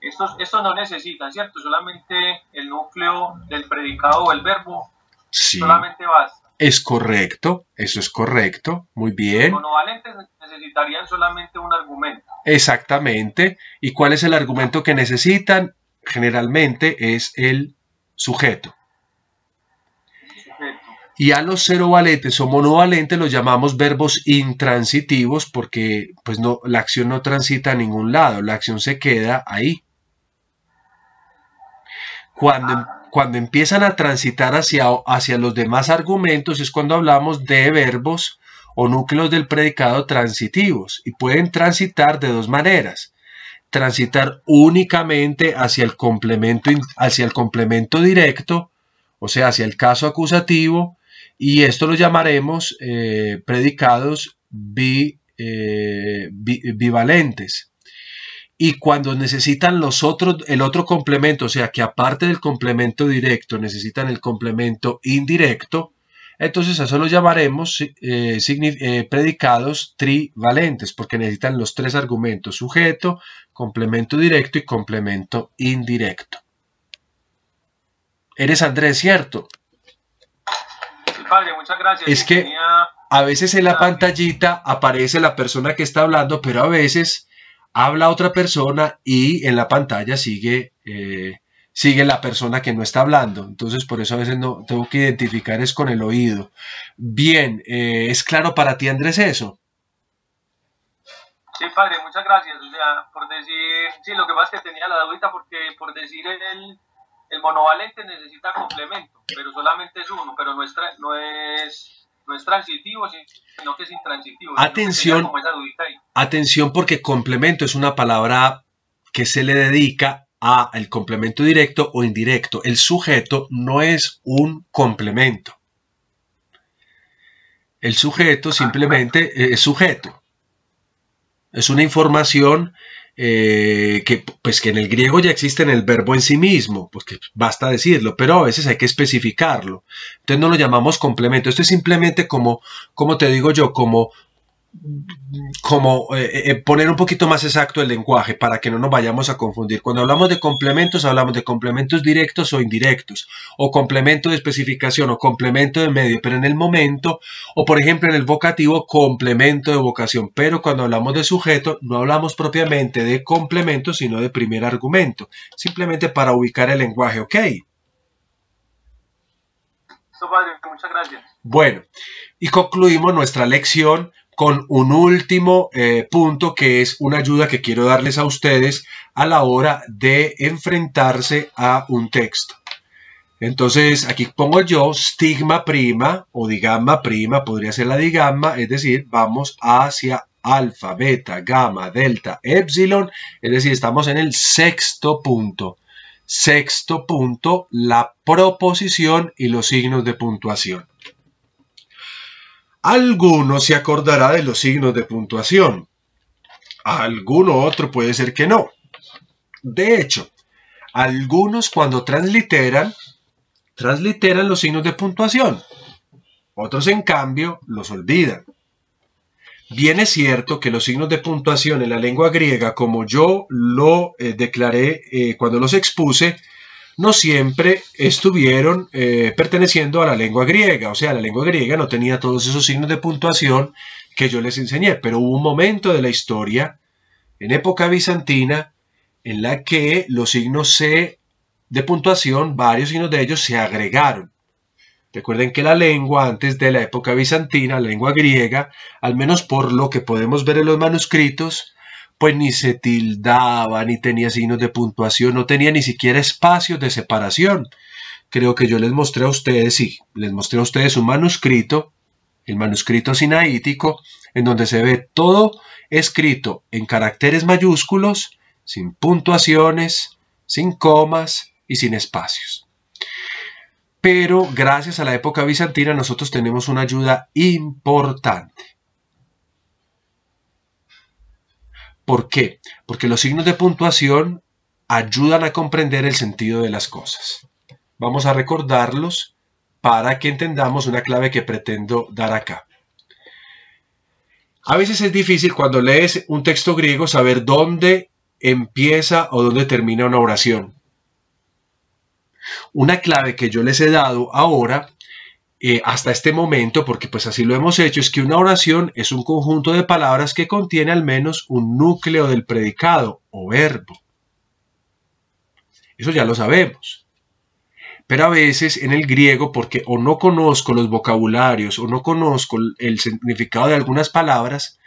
[SPEAKER 1] estos, no necesitan, ¿cierto? Solamente el núcleo del predicado o el verbo. Sí. Solamente basta. Es correcto, eso es correcto, muy bien. Los monovalentes necesitarían solamente un argumento. Exactamente. ¿Y cuál es el argumento que necesitan? Generalmente es el sujeto. Y a los cero o monovalentes los llamamos verbos intransitivos porque pues no, la acción no transita a ningún lado, la acción se queda ahí. Em, cuando, empiezan a transitar hacia, hacia los demás argumentos es cuando hablamos de verbos o núcleos del predicado transitivos y pueden transitar de dos maneras. Transitar únicamente hacia el complemento, hacia el complemento directo, o sea, hacia el caso acusativo, y esto lo llamaremos eh, predicados eh, bivalentes y cuando necesitan los otros, el otro complemento, o sea, que aparte del complemento directo necesitan el complemento indirecto, entonces a eso lo llamaremos eh, eh, predicados trivalentes, porque necesitan los tres argumentos, sujeto, complemento directo y complemento indirecto. Eres Andrés, ¿cierto? padre, muchas gracias. Es que a veces en la pantallita aparece la persona que está hablando, pero a veces habla otra persona y en la pantalla sigue, eh, sigue la persona que no está hablando. Entonces, por eso a veces no tengo que identificar es con el oído. Bien, eh, ¿es claro para ti, Andrés, eso? Sí, padre, muchas gracias. por decir, sí, lo que pasa que tenía la dudita porque por decir el, monovalente necesita complemento, pero solamente es uno, pero no es no es transitivo, sino que es intransitivo. Atención, atención porque complemento es una palabra que se le dedica a el complemento directo o indirecto. El sujeto no es un complemento. El sujeto simplemente ah, es sujeto. Es una información eh, que, pues que en el griego ya existe en el verbo en sí mismo, pues que basta decirlo, pero a veces hay que especificarlo. Entonces no lo llamamos complemento. Esto es simplemente como, como te digo yo, como como eh, eh, eh, poner un poquito más exacto el lenguaje para que no nos vayamos a confundir. Cuando hablamos de complementos, hablamos de complementos directos o indirectos, o complemento de especificación o complemento de medio, pero en el momento, o por ejemplo en el vocativo, complemento de vocación. Pero cuando hablamos de sujeto, no hablamos propiamente de complemento, sino de primer argumento, simplemente para ubicar el lenguaje, ¿ok? muchas gracias. Bueno, y concluimos nuestra lección con un último eh, punto que es una ayuda que quiero darles a ustedes a la hora de enfrentarse a un texto. Entonces aquí pongo yo stigma prima o digamma prima, podría ser la digamma, es decir, vamos hacia alfa, beta, gamma, delta, epsilon, es decir, estamos en el sexto punto. Sexto punto, la proposición y los signos de puntuación. Alguno se acordará de los signos de puntuación. alguno otro puede ser que no. De hecho, algunos cuando transliteran, transliteran los signos de puntuación. Otros, en cambio, los olvidan. Bien es cierto que los signos de puntuación en la lengua griega, como yo lo eh, declaré eh, cuando los expuse, no siempre estuvieron eh, perteneciendo a la lengua griega, o sea, la lengua griega no tenía todos esos signos de puntuación que yo les enseñé, pero hubo un momento de la historia, en época bizantina, en la que los signos C de puntuación, varios signos de ellos se agregaron. Recuerden que la lengua antes de la época bizantina, la lengua griega, al menos por lo que podemos ver en los manuscritos, pues ni se tildaba, ni tenía signos de puntuación, no tenía ni siquiera espacios de separación. Creo que yo les mostré a ustedes, sí, les mostré a ustedes un manuscrito, el manuscrito sinaítico, en donde se ve todo escrito en caracteres mayúsculos, sin puntuaciones, sin comas y sin espacios. Pero gracias a la época bizantina nosotros tenemos una ayuda importante. ¿Por qué? Porque los signos de puntuación ayudan a comprender el sentido de las cosas. Vamos a recordarlos para que entendamos una clave que pretendo dar acá. A veces es difícil cuando lees un texto griego saber dónde empieza o dónde termina una oración. Una clave que yo les he dado ahora eh, hasta este momento, porque pues así lo hemos hecho, es que una oración es un conjunto de palabras que contiene al menos un núcleo del predicado o verbo. Eso ya lo sabemos. Pero a veces en el griego, porque o no conozco los vocabularios o no conozco el significado de algunas palabras,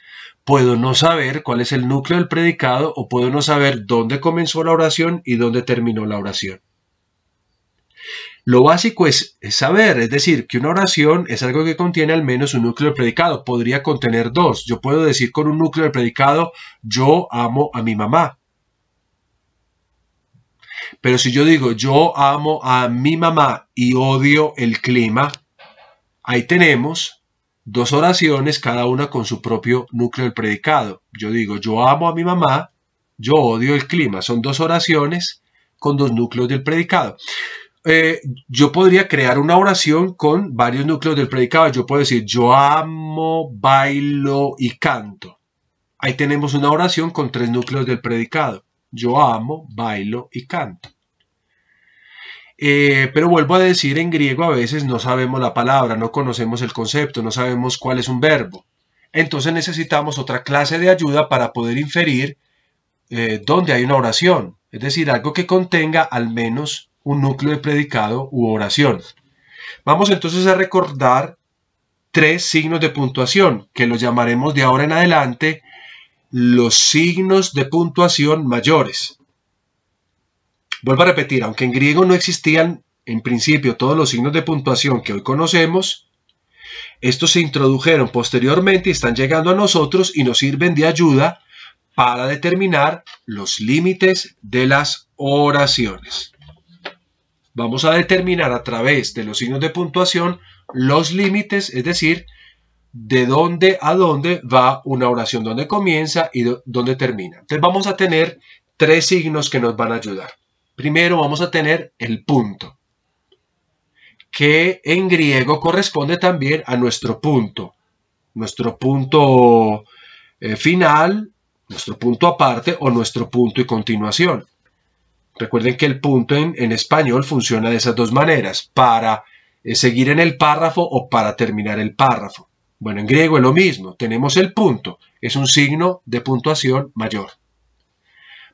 [SPEAKER 1] puedo no saber cuál es el núcleo del predicado o puedo no saber dónde comenzó la oración y dónde terminó la oración. Lo básico es, saber, es decir, que una oración es algo que contiene al menos un núcleo del predicado, podría contener dos. Yo puedo decir con un núcleo del predicado, yo amo a mi mamá. Pero si yo digo, yo amo a mi mamá y odio el clima, ahí tenemos dos oraciones, cada una con su propio núcleo del predicado. Yo digo, yo amo a mi mamá, yo odio el clima. Son dos oraciones con dos núcleos del predicado. Eh, yo podría crear una oración con varios núcleos del predicado. Yo puedo decir, yo amo, bailo y canto. Ahí tenemos una oración con tres núcleos del predicado. Yo amo, bailo y canto. Eh, pero vuelvo a decir, en griego a veces no sabemos la palabra, no conocemos el concepto, no sabemos cuál es un verbo. Entonces necesitamos otra clase de ayuda para poder inferir eh, dónde hay una oración, es decir, algo que contenga al menos un núcleo de predicado u oración. Vamos entonces a recordar tres signos de puntuación, que los llamaremos de ahora en adelante los signos de puntuación mayores. Vuelvo a repetir, aunque en griego no existían en principio todos los signos de puntuación que hoy conocemos, estos se introdujeron posteriormente y están llegando a nosotros y nos sirven de ayuda para determinar los límites de las oraciones vamos a determinar a través de los signos de puntuación los límites, es decir, de dónde a dónde va una oración, dónde comienza y dónde termina. Entonces vamos a tener tres signos que nos van a ayudar. Primero vamos a tener el punto, que en griego corresponde también a nuestro punto, nuestro punto eh, final, nuestro punto aparte o nuestro punto y continuación. Recuerden que el punto en, español funciona de esas dos maneras, para eh, seguir en el párrafo o para terminar el párrafo. Bueno, en griego es lo mismo, tenemos el punto, es un signo de puntuación mayor.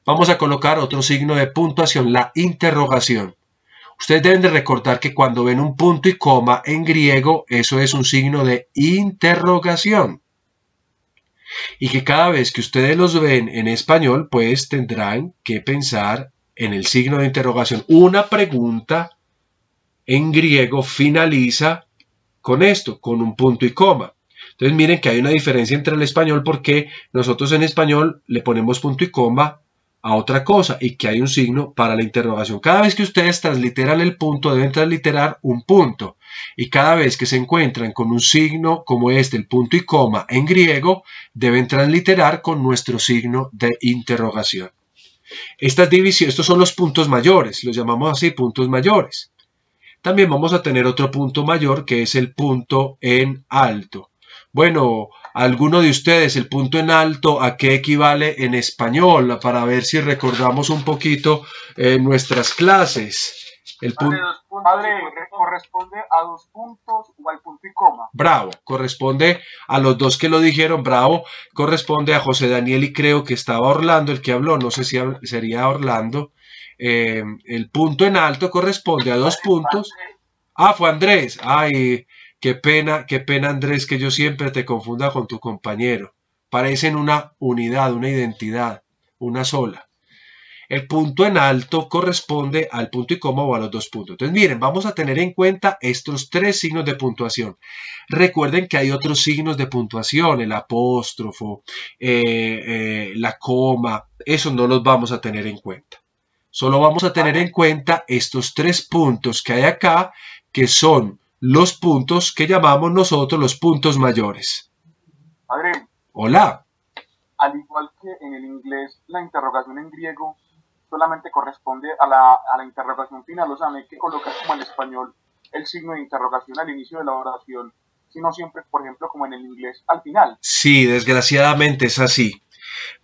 [SPEAKER 1] Vamos a colocar otro signo de puntuación, la interrogación. Ustedes deben de recordar que cuando ven un punto y coma en griego, eso es un signo de interrogación. Y que cada vez que ustedes los ven en español, pues tendrán que pensar en el signo de interrogación. Una pregunta en griego finaliza con esto, con un punto y coma. Entonces miren que hay una diferencia entre el español porque nosotros en español le ponemos punto y coma a otra cosa y que hay un signo para la interrogación. Cada vez que ustedes transliteran el punto deben transliterar un punto y cada vez que se encuentran con un signo como este, el punto y coma en griego, deben transliterar con nuestro signo de interrogación. Estas estos son los puntos mayores, los llamamos así puntos mayores. También vamos a tener otro punto mayor que es el punto en alto. Bueno, alguno de ustedes, el punto en alto, ¿a qué equivale en español? Para ver si recordamos un poquito eh, nuestras clases. El punto. corresponde a dos puntos o al punto y coma. Bravo, corresponde a los dos que lo dijeron, bravo, corresponde a José Daniel y creo que estaba Orlando el que habló, no sé si sería Orlando. Eh, el punto en alto corresponde a dos puntos. Ah, fue Andrés. Ay, qué pena, qué pena Andrés que yo siempre te confunda con tu compañero. Parecen una unidad, una identidad, una sola. El punto en alto corresponde al punto y coma o a los dos puntos. Entonces, miren, vamos a tener en cuenta estos tres signos de puntuación. Recuerden que hay otros signos de puntuación, el apóstrofo, eh, eh, la coma, eso no los vamos a tener en cuenta. Solo vamos a tener en cuenta estos tres puntos que hay acá, que son los puntos que llamamos nosotros los puntos mayores. Padre. Hola. Al igual que en el inglés, la interrogación en griego solamente corresponde a la, a la interrogación final, o sea, no hay que colocar como en español el signo de interrogación al inicio de la oración, sino siempre, por ejemplo, como en el inglés, al final. Sí, desgraciadamente es así.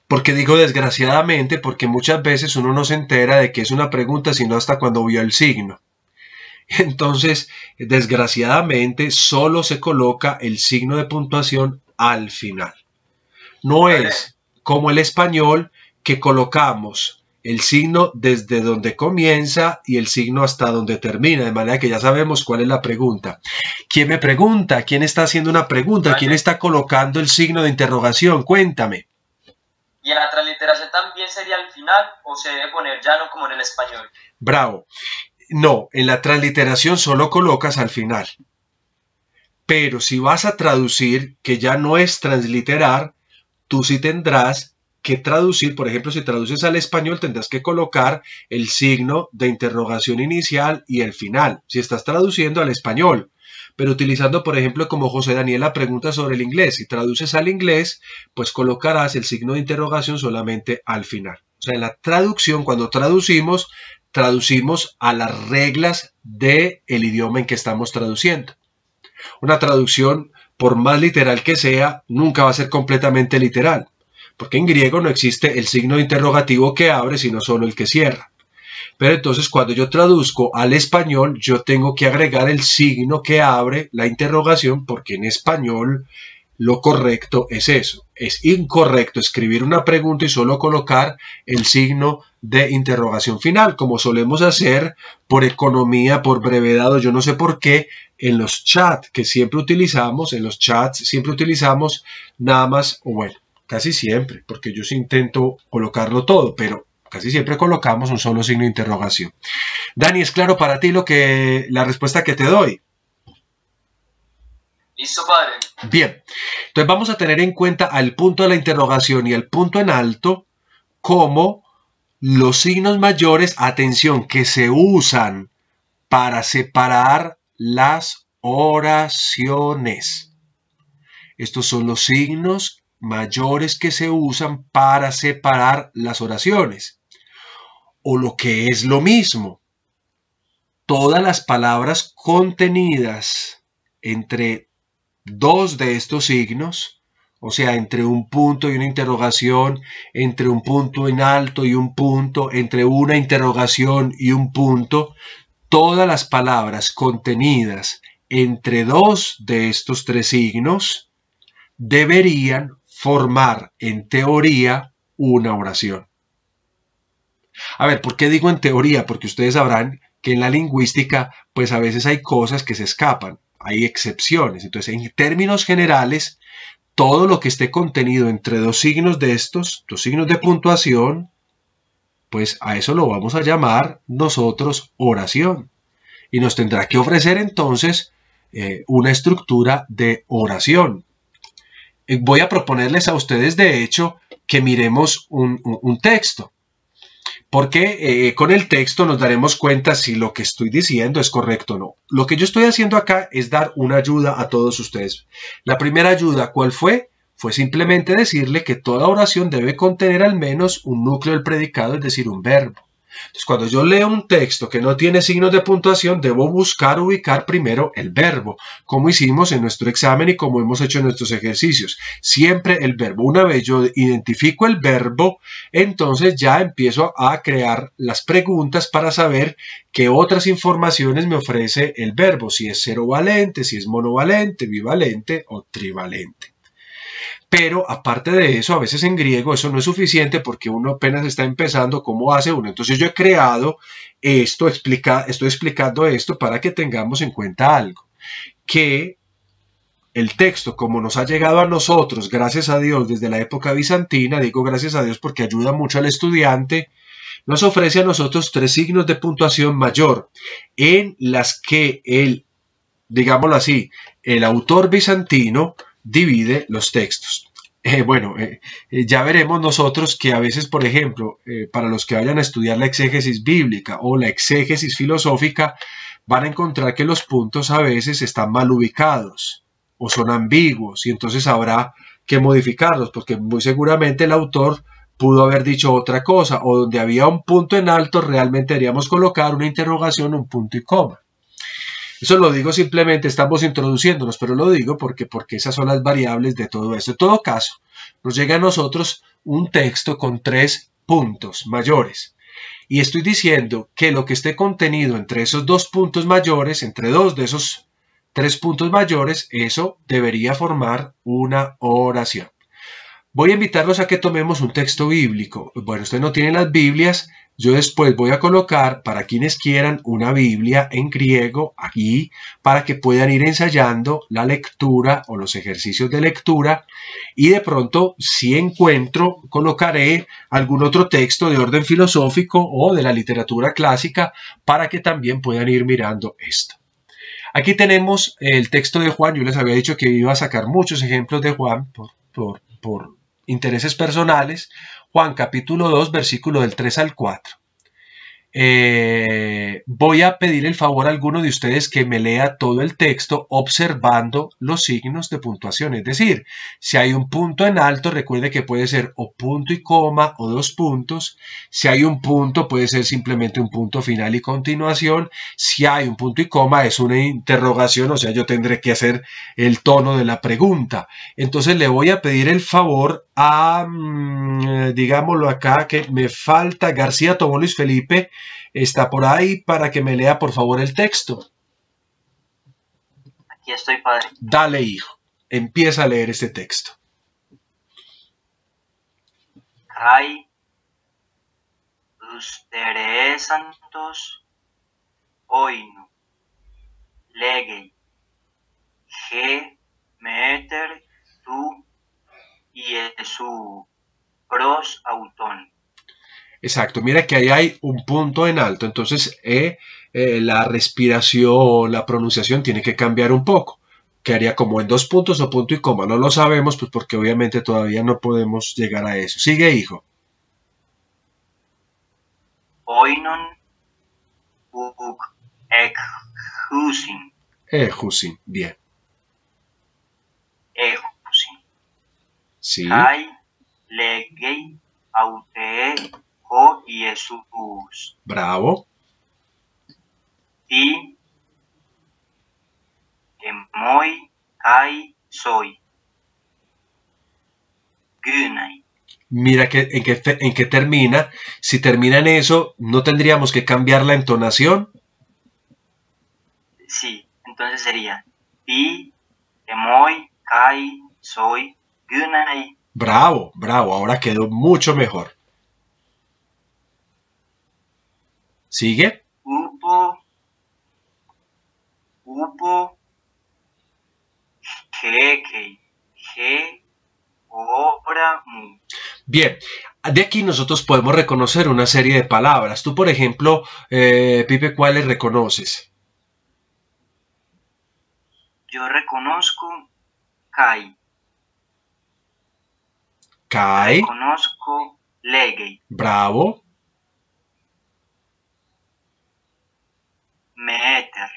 [SPEAKER 1] Porque digo desgraciadamente porque muchas veces uno no se entera de que es una pregunta sino hasta cuando vio el signo. Entonces, desgraciadamente, solo se coloca el signo de puntuación al final. No es como el español que colocamos el signo desde donde comienza y el signo hasta donde termina, de manera que ya sabemos cuál es la pregunta. ¿Quién me pregunta? ¿Quién está haciendo una pregunta? ¿Quién está colocando el signo de interrogación? Cuéntame. ¿Y en la transliteración también sería al final o se debe poner llano como en el español? Bravo. No, en la transliteración solo colocas al final. Pero si vas a traducir, que ya no es transliterar, tú sí tendrás que traducir. Por ejemplo, si traduces al español, tendrás que colocar el signo de interrogación inicial y el final, si estás traduciendo al español. Pero utilizando, por ejemplo, como José Daniel la pregunta sobre el inglés, si traduces al inglés, pues colocarás el signo de interrogación solamente al final. O sea, en la traducción, cuando traducimos, traducimos a las reglas del el idioma en que estamos traduciendo. Una traducción, por más literal que sea, nunca va a ser completamente literal porque en griego no existe el signo interrogativo que abre, sino solo el que cierra. Pero entonces cuando yo traduzco al español, yo tengo que agregar el signo que abre la interrogación, porque en español lo correcto es eso. Es incorrecto escribir una pregunta y solo colocar el signo de interrogación final, como solemos hacer por economía, por brevedad o yo no sé por qué, en los chats que siempre utilizamos, en los chats siempre utilizamos nada más, o bueno, casi siempre, porque yo intento colocarlo todo, pero casi siempre colocamos un solo signo de interrogación. Dani, ¿es claro para ti lo que la respuesta que te doy? Listo, padre. Bien, entonces vamos a tener en cuenta al punto de la interrogación y al punto en alto como los signos mayores, atención, que se usan para separar las oraciones. Estos son los signos mayores que se usan para separar las oraciones. O lo que es lo mismo, todas las palabras contenidas entre dos de estos signos, o sea, entre un punto y una interrogación, entre un punto en alto y un punto, entre una interrogación y un punto, todas las palabras contenidas entre dos de estos tres signos deberían formar en teoría una oración. A ver, ¿por qué digo en teoría? Porque ustedes sabrán que en la lingüística, pues a veces hay cosas que se escapan, hay excepciones. Entonces, en términos generales, todo lo que esté contenido entre dos signos de estos, dos signos de puntuación, pues a eso lo vamos a llamar nosotros oración. Y nos tendrá que ofrecer entonces eh, una estructura de oración. Eh, voy a proponerles a ustedes, de hecho, que miremos un, texto. Porque eh, con el texto nos daremos cuenta si lo que estoy diciendo es correcto o no. Lo que yo estoy haciendo acá es dar una ayuda a todos ustedes. La primera ayuda, ¿cuál fue? Fue simplemente decirle que toda oración debe contener al menos un núcleo del predicado, es decir, un verbo. Entonces, cuando yo leo un texto que no tiene signos de puntuación, debo buscar ubicar primero el verbo, como hicimos en nuestro examen y como hemos hecho en nuestros ejercicios. Siempre el verbo. Una vez yo identifico el verbo, entonces ya empiezo a crear las preguntas para saber qué otras informaciones me ofrece el verbo, si es cero valente, si es monovalente, bivalente o trivalente. Pero aparte de eso, a veces en griego eso no es suficiente porque uno apenas está empezando, ¿cómo hace uno? Entonces yo he creado esto, explica, estoy explicando esto para que tengamos en cuenta algo, que el texto, como nos ha llegado a nosotros, gracias a Dios, desde la época bizantina, digo gracias a Dios porque ayuda mucho al estudiante, nos ofrece a nosotros tres signos de puntuación mayor, en las que el, digámoslo así, el autor bizantino divide los textos. Eh, bueno, eh, eh, ya veremos nosotros que a veces, por ejemplo, para los que vayan a estudiar la exégesis bíblica o la exégesis filosófica, van a encontrar que los puntos a veces están mal ubicados o son ambiguos y entonces habrá que modificarlos porque muy seguramente el autor pudo haber dicho otra cosa o donde había un punto en alto realmente deberíamos colocar una interrogación, un punto y coma. Eso lo digo simplemente, estamos introduciéndonos, pero lo digo porque, porque esas son las variables de todo esto. En todo caso, nos llega a nosotros un texto con tres puntos mayores. Y estoy diciendo que lo que esté contenido entre esos dos puntos mayores, entre dos de esos tres puntos mayores, eso debería formar una oración. Voy a invitarlos a que tomemos un texto bíblico. Bueno, ustedes no tienen las Biblias, yo después voy a colocar para quienes quieran una Biblia en griego aquí para que puedan ir ensayando la lectura o los ejercicios de lectura y de pronto si encuentro colocaré algún otro texto de orden filosófico o de la literatura clásica para que también puedan ir mirando esto. Aquí tenemos el texto de Juan. Yo les había dicho que iba a sacar muchos ejemplos de Juan por, por intereses personales, Juan capítulo 2, versículo del 3 al 4. Eh, voy a pedir el favor a alguno de ustedes que me lea todo el texto observando los signos de puntuación. Es decir, si hay un punto en alto, recuerde que puede ser o punto y coma o dos puntos. Si hay un punto, puede ser simplemente un punto final y continuación. Si hay un punto y coma, es una interrogación, o sea, yo tendré que hacer el tono de la pregunta. Entonces le voy a pedir el favor a, mm, digámoslo acá, que me falta García Tomó Luis Felipe está por ahí para que me lea por favor el texto. Aquí estoy, padre. Dale, hijo. Empieza a leer este texto. Ray, ustedes santos, no, leguen, je, meter, tú y su, pros, autónomo Exacto, mira que ahí hay un punto en alto, entonces eh, eh, la respiración, o la pronunciación tiene que cambiar un poco. Quedaría como en dos puntos o punto y coma, no lo sabemos, pues porque obviamente todavía no podemos llegar a eso. Sigue, hijo. Oinon Ejusin. husin, bien. husin. Sí. Hay legei autee o Jesús. Bravo. Y Emoy Ay Soy. Gunai. Mira que, en, qué, termina. Si termina en eso, ¿no tendríamos que cambiar la entonación? Sí, entonces sería y Emoy, ay Soy, Gunai. Bravo, bravo, ahora quedó mucho mejor. Sigue. Upo, Bien, de aquí nosotros podemos reconocer una serie de palabras. Tú, por ejemplo, eh, Pipe, ¿cuáles reconoces? Yo reconozco Kai. Kai. Reconozco Legay. Bravo. Meter.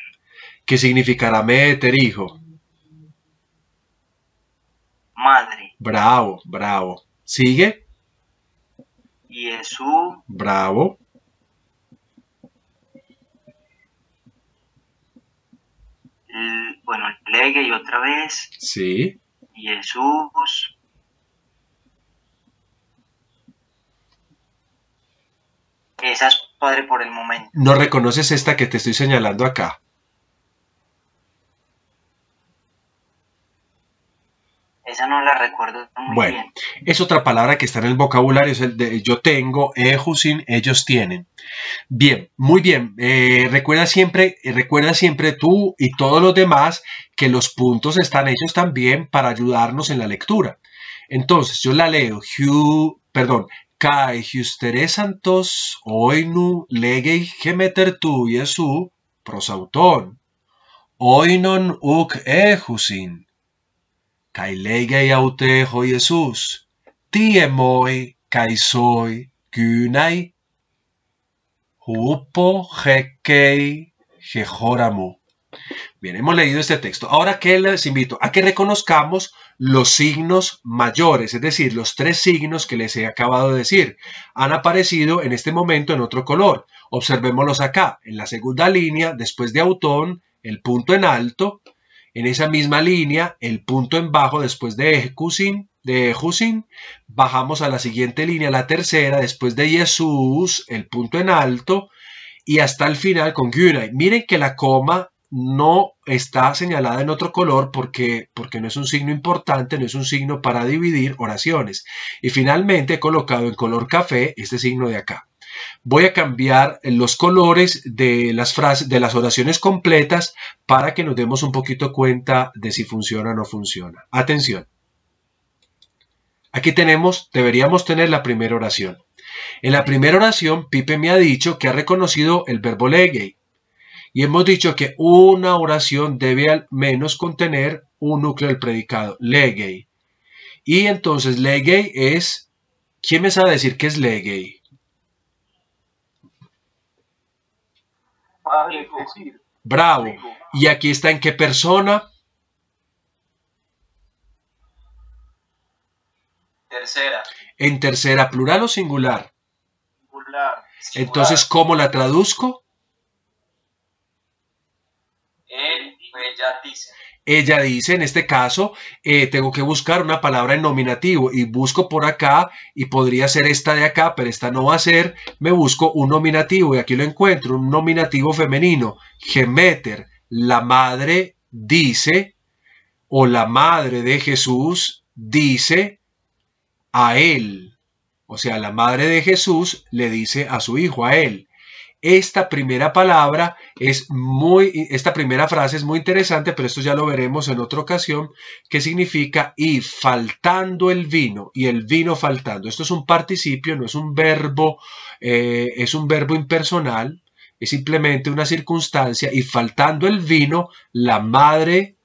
[SPEAKER 1] ¿Qué significará meter, hijo? Madre. Bravo, bravo. ¿Sigue? Jesús. Bravo. Bueno, bueno, plegue y otra vez. Sí. Jesús. Esas padre, por el momento. ¿No reconoces esta que te estoy señalando acá? Esa no la recuerdo bueno, Es otra palabra que está en el vocabulario, es el de yo tengo, ejusin, ellos tienen. Bien, muy bien. Eh, recuerda siempre, eh, recuerda siempre tú y todos los demás que los puntos están hechos también para ayudarnos en la lectura. Entonces, yo la leo, Hugh, perdón, kai santos oinu legei gemeter tu Jesu prosauton, auton oinon uk ehusin kai legei aute ho Jesus ti emoi kai soi kynai hupo hekei hehoramu Bien, hemos leído este texto. Ahora que les invito a que reconozcamos los signos mayores, es decir, los tres signos que les he acabado de decir, han aparecido en este momento en otro color. Observémoslos acá, en la segunda línea, después de Autón, el punto en alto, en esa misma línea, el punto en bajo después de Ejecusin, de bajamos a la siguiente línea, la tercera, después de Jesús, el punto en alto, y hasta el final con Gunay. Miren que la coma no está señalada en otro color porque, porque no es un signo importante, no es un signo para dividir oraciones. Y finalmente he colocado en color café este signo de acá. Voy a cambiar los colores de las frases, de las oraciones completas para que nos demos un poquito cuenta de si funciona o no funciona. Atención. Aquí tenemos, deberíamos tener la primera oración. En la primera oración, Pipe me ha dicho que ha reconocido el verbo legay, y hemos dicho que una oración debe al menos contener un núcleo del predicado, legei. Y entonces legei es, ¿quién me sabe decir qué es legei? Bravo. Y aquí está en qué persona. Tercera. En tercera, plural o Singular. singular. Entonces, ¿cómo la traduzco? Ella dice, en este caso, eh, tengo que buscar una palabra en nominativo y busco por acá y podría ser esta de acá, pero esta no va a ser. Me busco un nominativo y aquí lo encuentro, un nominativo femenino. Gemeter, la madre dice, o la madre de Jesús dice a él. O sea, la madre de Jesús le dice a su hijo, a él. Esta primera palabra es muy, esta primera frase es muy interesante, pero esto ya lo veremos en otra ocasión, que significa y faltando el vino y el vino faltando. Esto es un participio, no es un verbo, eh, es un verbo impersonal, es simplemente una circunstancia y faltando el vino, la madre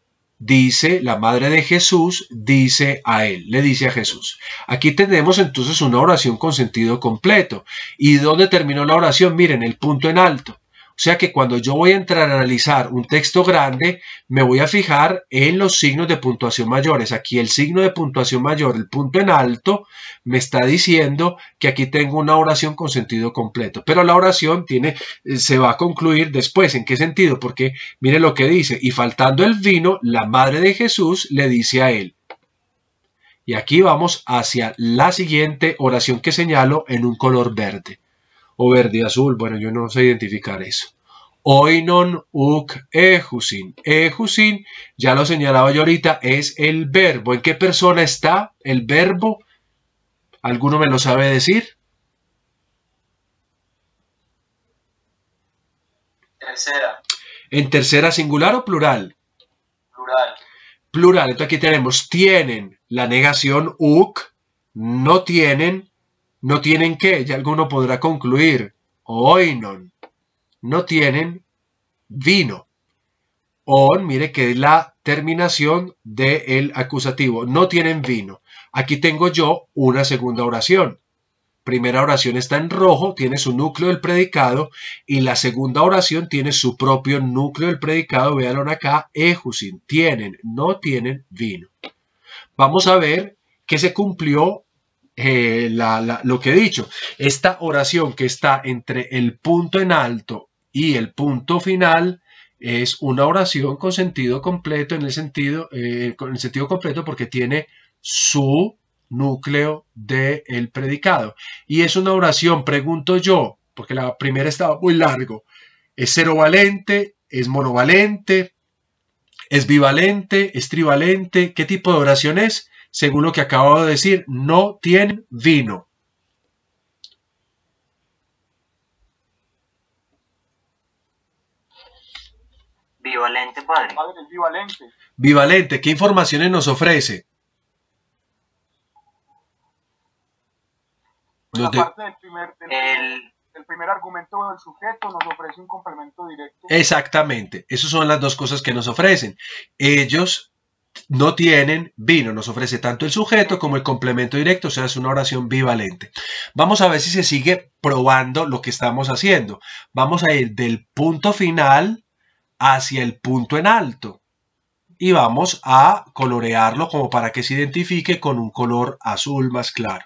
[SPEAKER 1] dice la madre de Jesús, dice a él, le dice a Jesús. Aquí tenemos entonces una oración con sentido completo. ¿Y dónde terminó la oración? Miren, el punto en alto. O sea que cuando yo voy a entrar a analizar un texto grande, me voy a fijar en los signos de puntuación mayores. Aquí el signo de puntuación mayor, el punto en alto, me está diciendo que aquí tengo una oración con sentido completo. Pero la oración tiene, eh, se va a concluir después. ¿En qué sentido? Porque mire lo que dice. Y faltando el vino, la madre de Jesús le dice a él. Y aquí vamos hacia la siguiente oración que señalo en un color verde o verde azul, bueno, yo no sé identificar eso. Oinon uk ejusin. Ejusin, ya lo señalaba yo ahorita, es el verbo. ¿En qué persona está el verbo? ¿Alguno me lo sabe decir? Tercera. ¿En tercera singular o plural? Plural. Plural. Entonces aquí tenemos tienen la negación uk, no tienen no tienen qué, ya alguno podrá concluir, oinon. No tienen vino. On, mire que es la terminación del acusativo. No tienen vino. Aquí tengo yo una segunda oración. Primera oración está en rojo, tiene su núcleo del predicado y la segunda oración tiene su propio núcleo del predicado. Véanlo acá, ejusin, tienen, no tienen vino. Vamos a ver qué se cumplió eh, lo que he dicho. Esta oración que está entre el punto en alto y el punto final es una oración con sentido completo en el sentido, eh, con el sentido completo porque tiene su núcleo del predicado. Y es una oración, pregunto yo, porque la primera estaba muy largo. Es valente es monovalente, es bivalente, es trivalente. ¿Qué tipo de oración es? según lo que acabo de decir, no tienen vino. Bivalente, padre. Padre, bivalente. Vivalente. ¿qué informaciones nos ofrece? Aparte del primer, del, el... el... primer argumento del sujeto nos ofrece un complemento directo. Exactamente, esas son las dos cosas que nos ofrecen. Ellos no tienen vino. Nos ofrece tanto el sujeto como el complemento directo, o sea, es una oración bivalente. Vamos a ver si se sigue probando lo que estamos haciendo. Vamos a ir del punto final hacia el punto en alto y vamos a colorearlo como para que se identifique con un color azul más claro.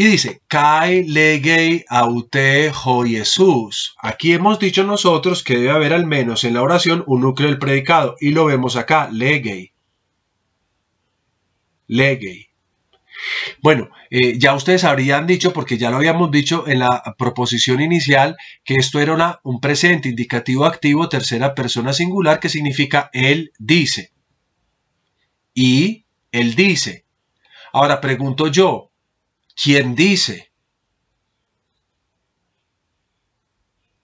[SPEAKER 1] Y dice, Kai legei aute ho Jesús. Aquí hemos dicho nosotros que debe haber al menos en la oración un núcleo del predicado. Y lo vemos acá, legei. Legei. Bueno, eh, ya ustedes habrían dicho, porque ya lo habíamos dicho en la proposición inicial, que esto era un presente indicativo activo tercera persona singular que significa él dice. Y él dice. Ahora pregunto yo, ¿Quién dice,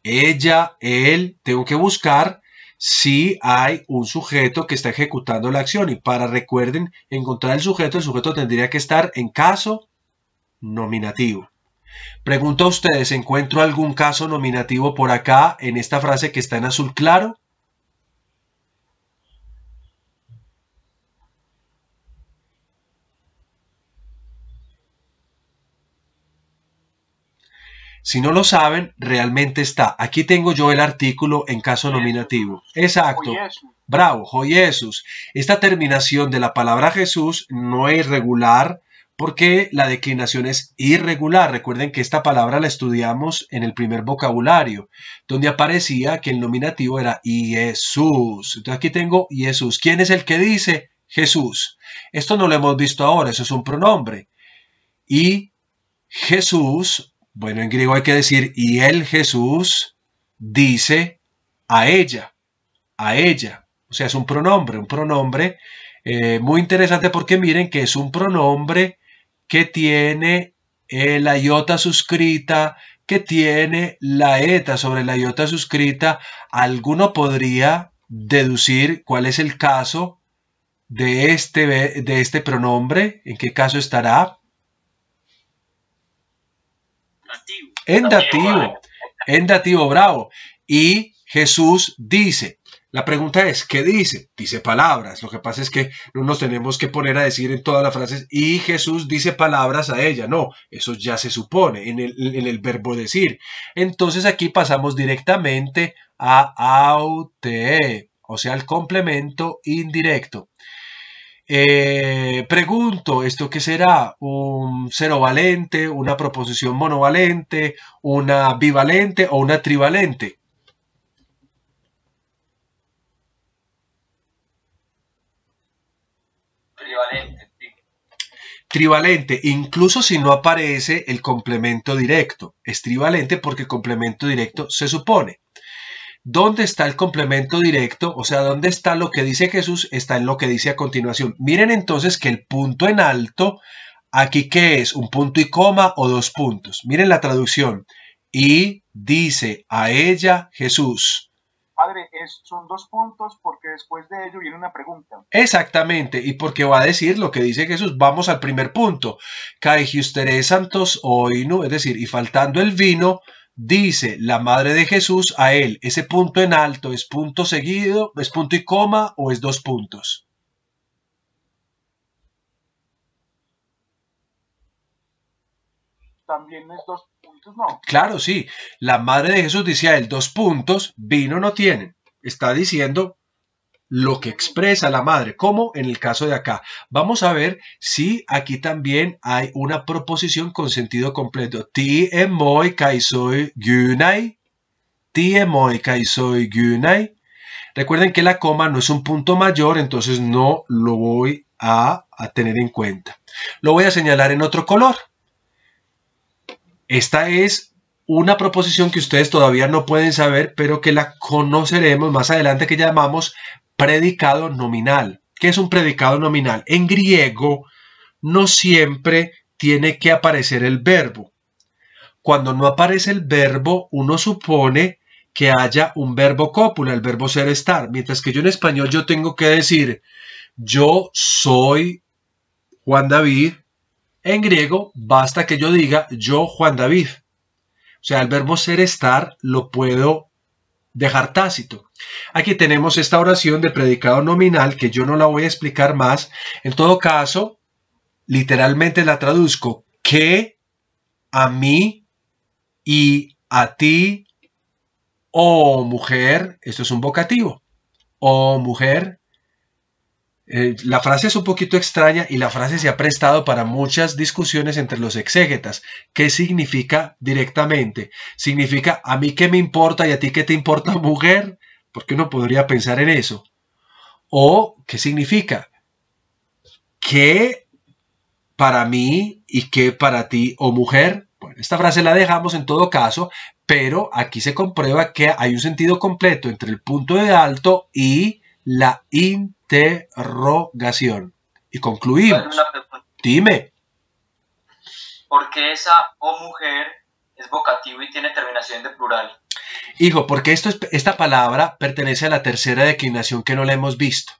[SPEAKER 1] ella, él, tengo que buscar si hay un sujeto que está ejecutando la acción. Y para recuerden, encontrar el sujeto, el sujeto tendría que estar en caso nominativo. Pregunto a ustedes, ¿encuentro algún caso nominativo por acá en esta frase que está en azul claro? Si no lo saben, realmente está. Aquí tengo yo el artículo en caso nominativo. Exacto. Bravo, Jesús. Esta terminación de la palabra Jesús no es regular porque la declinación es irregular. Recuerden que esta palabra la estudiamos en el primer vocabulario, donde aparecía que el nominativo era Jesús. Entonces aquí tengo Jesús. ¿Quién es el que dice Jesús? Esto no lo hemos visto ahora, eso es un pronombre. Y Jesús bueno, en griego hay que decir, y el Jesús dice a ella, a ella. O sea, es un pronombre, un pronombre eh, muy interesante porque miren que es un pronombre que tiene eh, la iota suscrita, que tiene la eta sobre la iota suscrita. Alguno podría deducir cuál es el caso de este, de este pronombre, en qué caso estará. En dativo, en dativo, bravo. Y Jesús dice, la pregunta es, ¿qué dice? Dice palabras. Lo que pasa es que no nos tenemos que poner a decir en todas las frases, y Jesús dice palabras a ella. No, eso ya se supone en el, verbo decir. Entonces aquí pasamos directamente a aute, o sea, el complemento indirecto. Eh, pregunto, ¿esto qué será? ¿Un cero valente, una proposición monovalente, una bivalente o una trivalente? Trivalente. Trivalente, incluso si no aparece el complemento directo. Es trivalente porque el complemento directo se supone. ¿Dónde está el complemento directo? O sea, ¿dónde está lo que dice Jesús? Está en lo que dice a continuación. Miren entonces que el punto en alto, aquí qué es un punto y coma o dos puntos. Miren la traducción. Y dice a ella Jesús. Padre, son dos puntos porque después de ello viene una pregunta. Exactamente, y porque va a decir lo que dice Jesús. Vamos al primer punto. ustedes santos no es decir, y faltando el vino, dice la madre de Jesús a él, ese punto en alto es punto seguido, es punto y coma o es dos puntos. También es dos puntos, ¿no? Claro, sí. La madre de Jesús dice a él, dos puntos, vino no tienen. Está diciendo lo que expresa la madre, como en el caso de acá. Vamos a ver si aquí también hay una proposición con sentido completo. Ti emoy soy gunai. Ti emoy soy, Recuerden que la coma no es un punto mayor, entonces no lo voy a tener en cuenta. Lo voy a señalar en otro color. Esta es una proposición que ustedes todavía no pueden saber, pero que la conoceremos más adelante que llamamos predicado nominal. ¿Qué es un predicado nominal? En griego no siempre tiene que aparecer el verbo. Cuando no aparece el verbo, uno supone que haya un verbo cópula, el verbo ser estar. Mientras que yo en español yo tengo que decir, yo soy Juan David. En griego basta que yo diga yo Juan David. O sea, el verbo ser estar lo puedo dejar tácito. Aquí tenemos esta oración de predicado nominal que yo no la voy a explicar más. En todo caso, literalmente la traduzco. Que a mí y a ti, oh mujer, esto es un vocativo, oh mujer, eh, la frase es un poquito extraña y la frase se ha prestado para muchas discusiones entre los exégetas. ¿Qué significa directamente? ¿Significa a mí qué me importa y a ti qué te importa mujer? Porque uno podría pensar en eso. ¿O qué significa? ¿Qué para mí y qué para ti o mujer? Bueno, esta frase la dejamos en todo caso, pero aquí se comprueba que hay un sentido completo entre el punto de alto y la in interrogación. Y concluimos. Dime. Porque esa o mujer es vocativo y tiene terminación de plural? Hijo, porque esta palabra pertenece a la tercera declinación que no la hemos visto.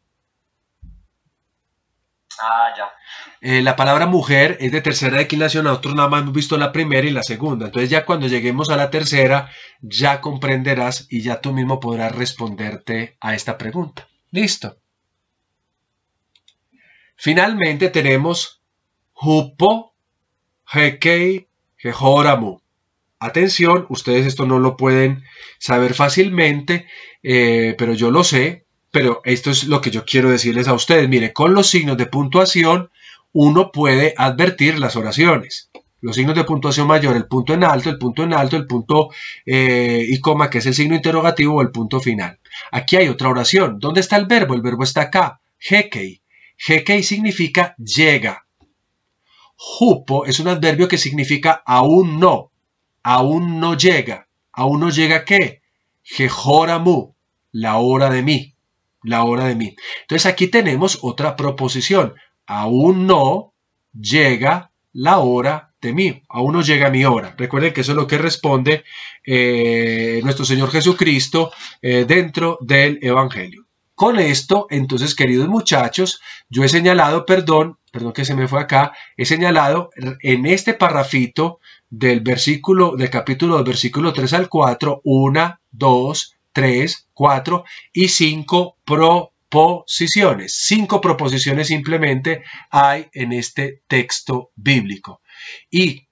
[SPEAKER 1] Ah, ya. Eh, la palabra mujer es de tercera declinación, nosotros nada más hemos visto la primera y la segunda. Entonces ya cuando lleguemos a la tercera, ya comprenderás y ya tú mismo podrás responderte a esta pregunta. Listo. Finalmente tenemos hupo Hekei, Jehoramu. Atención, ustedes esto no lo pueden saber fácilmente, eh, pero yo lo sé, pero esto es lo que yo quiero decirles a ustedes. Mire, con los signos de puntuación uno puede advertir las oraciones. Los signos de puntuación mayor, el punto en alto, el punto en alto, el punto eh, y coma, que es el signo interrogativo o el punto final. Aquí hay otra oración. ¿Dónde está el verbo? El verbo está acá. Hekei. Jekei significa llega. Jupo es un adverbio que significa aún no, aún no llega. ¿Aún no llega qué? Jehoramu, la hora de mí, la hora de mí. Entonces aquí tenemos otra proposición. Aún no llega la hora de mí, aún no llega mi hora. Recuerden que eso es lo que responde eh, nuestro Señor Jesucristo eh, dentro del Evangelio. Con esto, entonces, queridos muchachos, yo he señalado, perdón, perdón que se me fue acá, he señalado en este parrafito del versículo, del capítulo del versículo 3 al 4, 1, 2, 3, 4 y 5 proposiciones. Cinco proposiciones simplemente hay en este texto bíblico. Y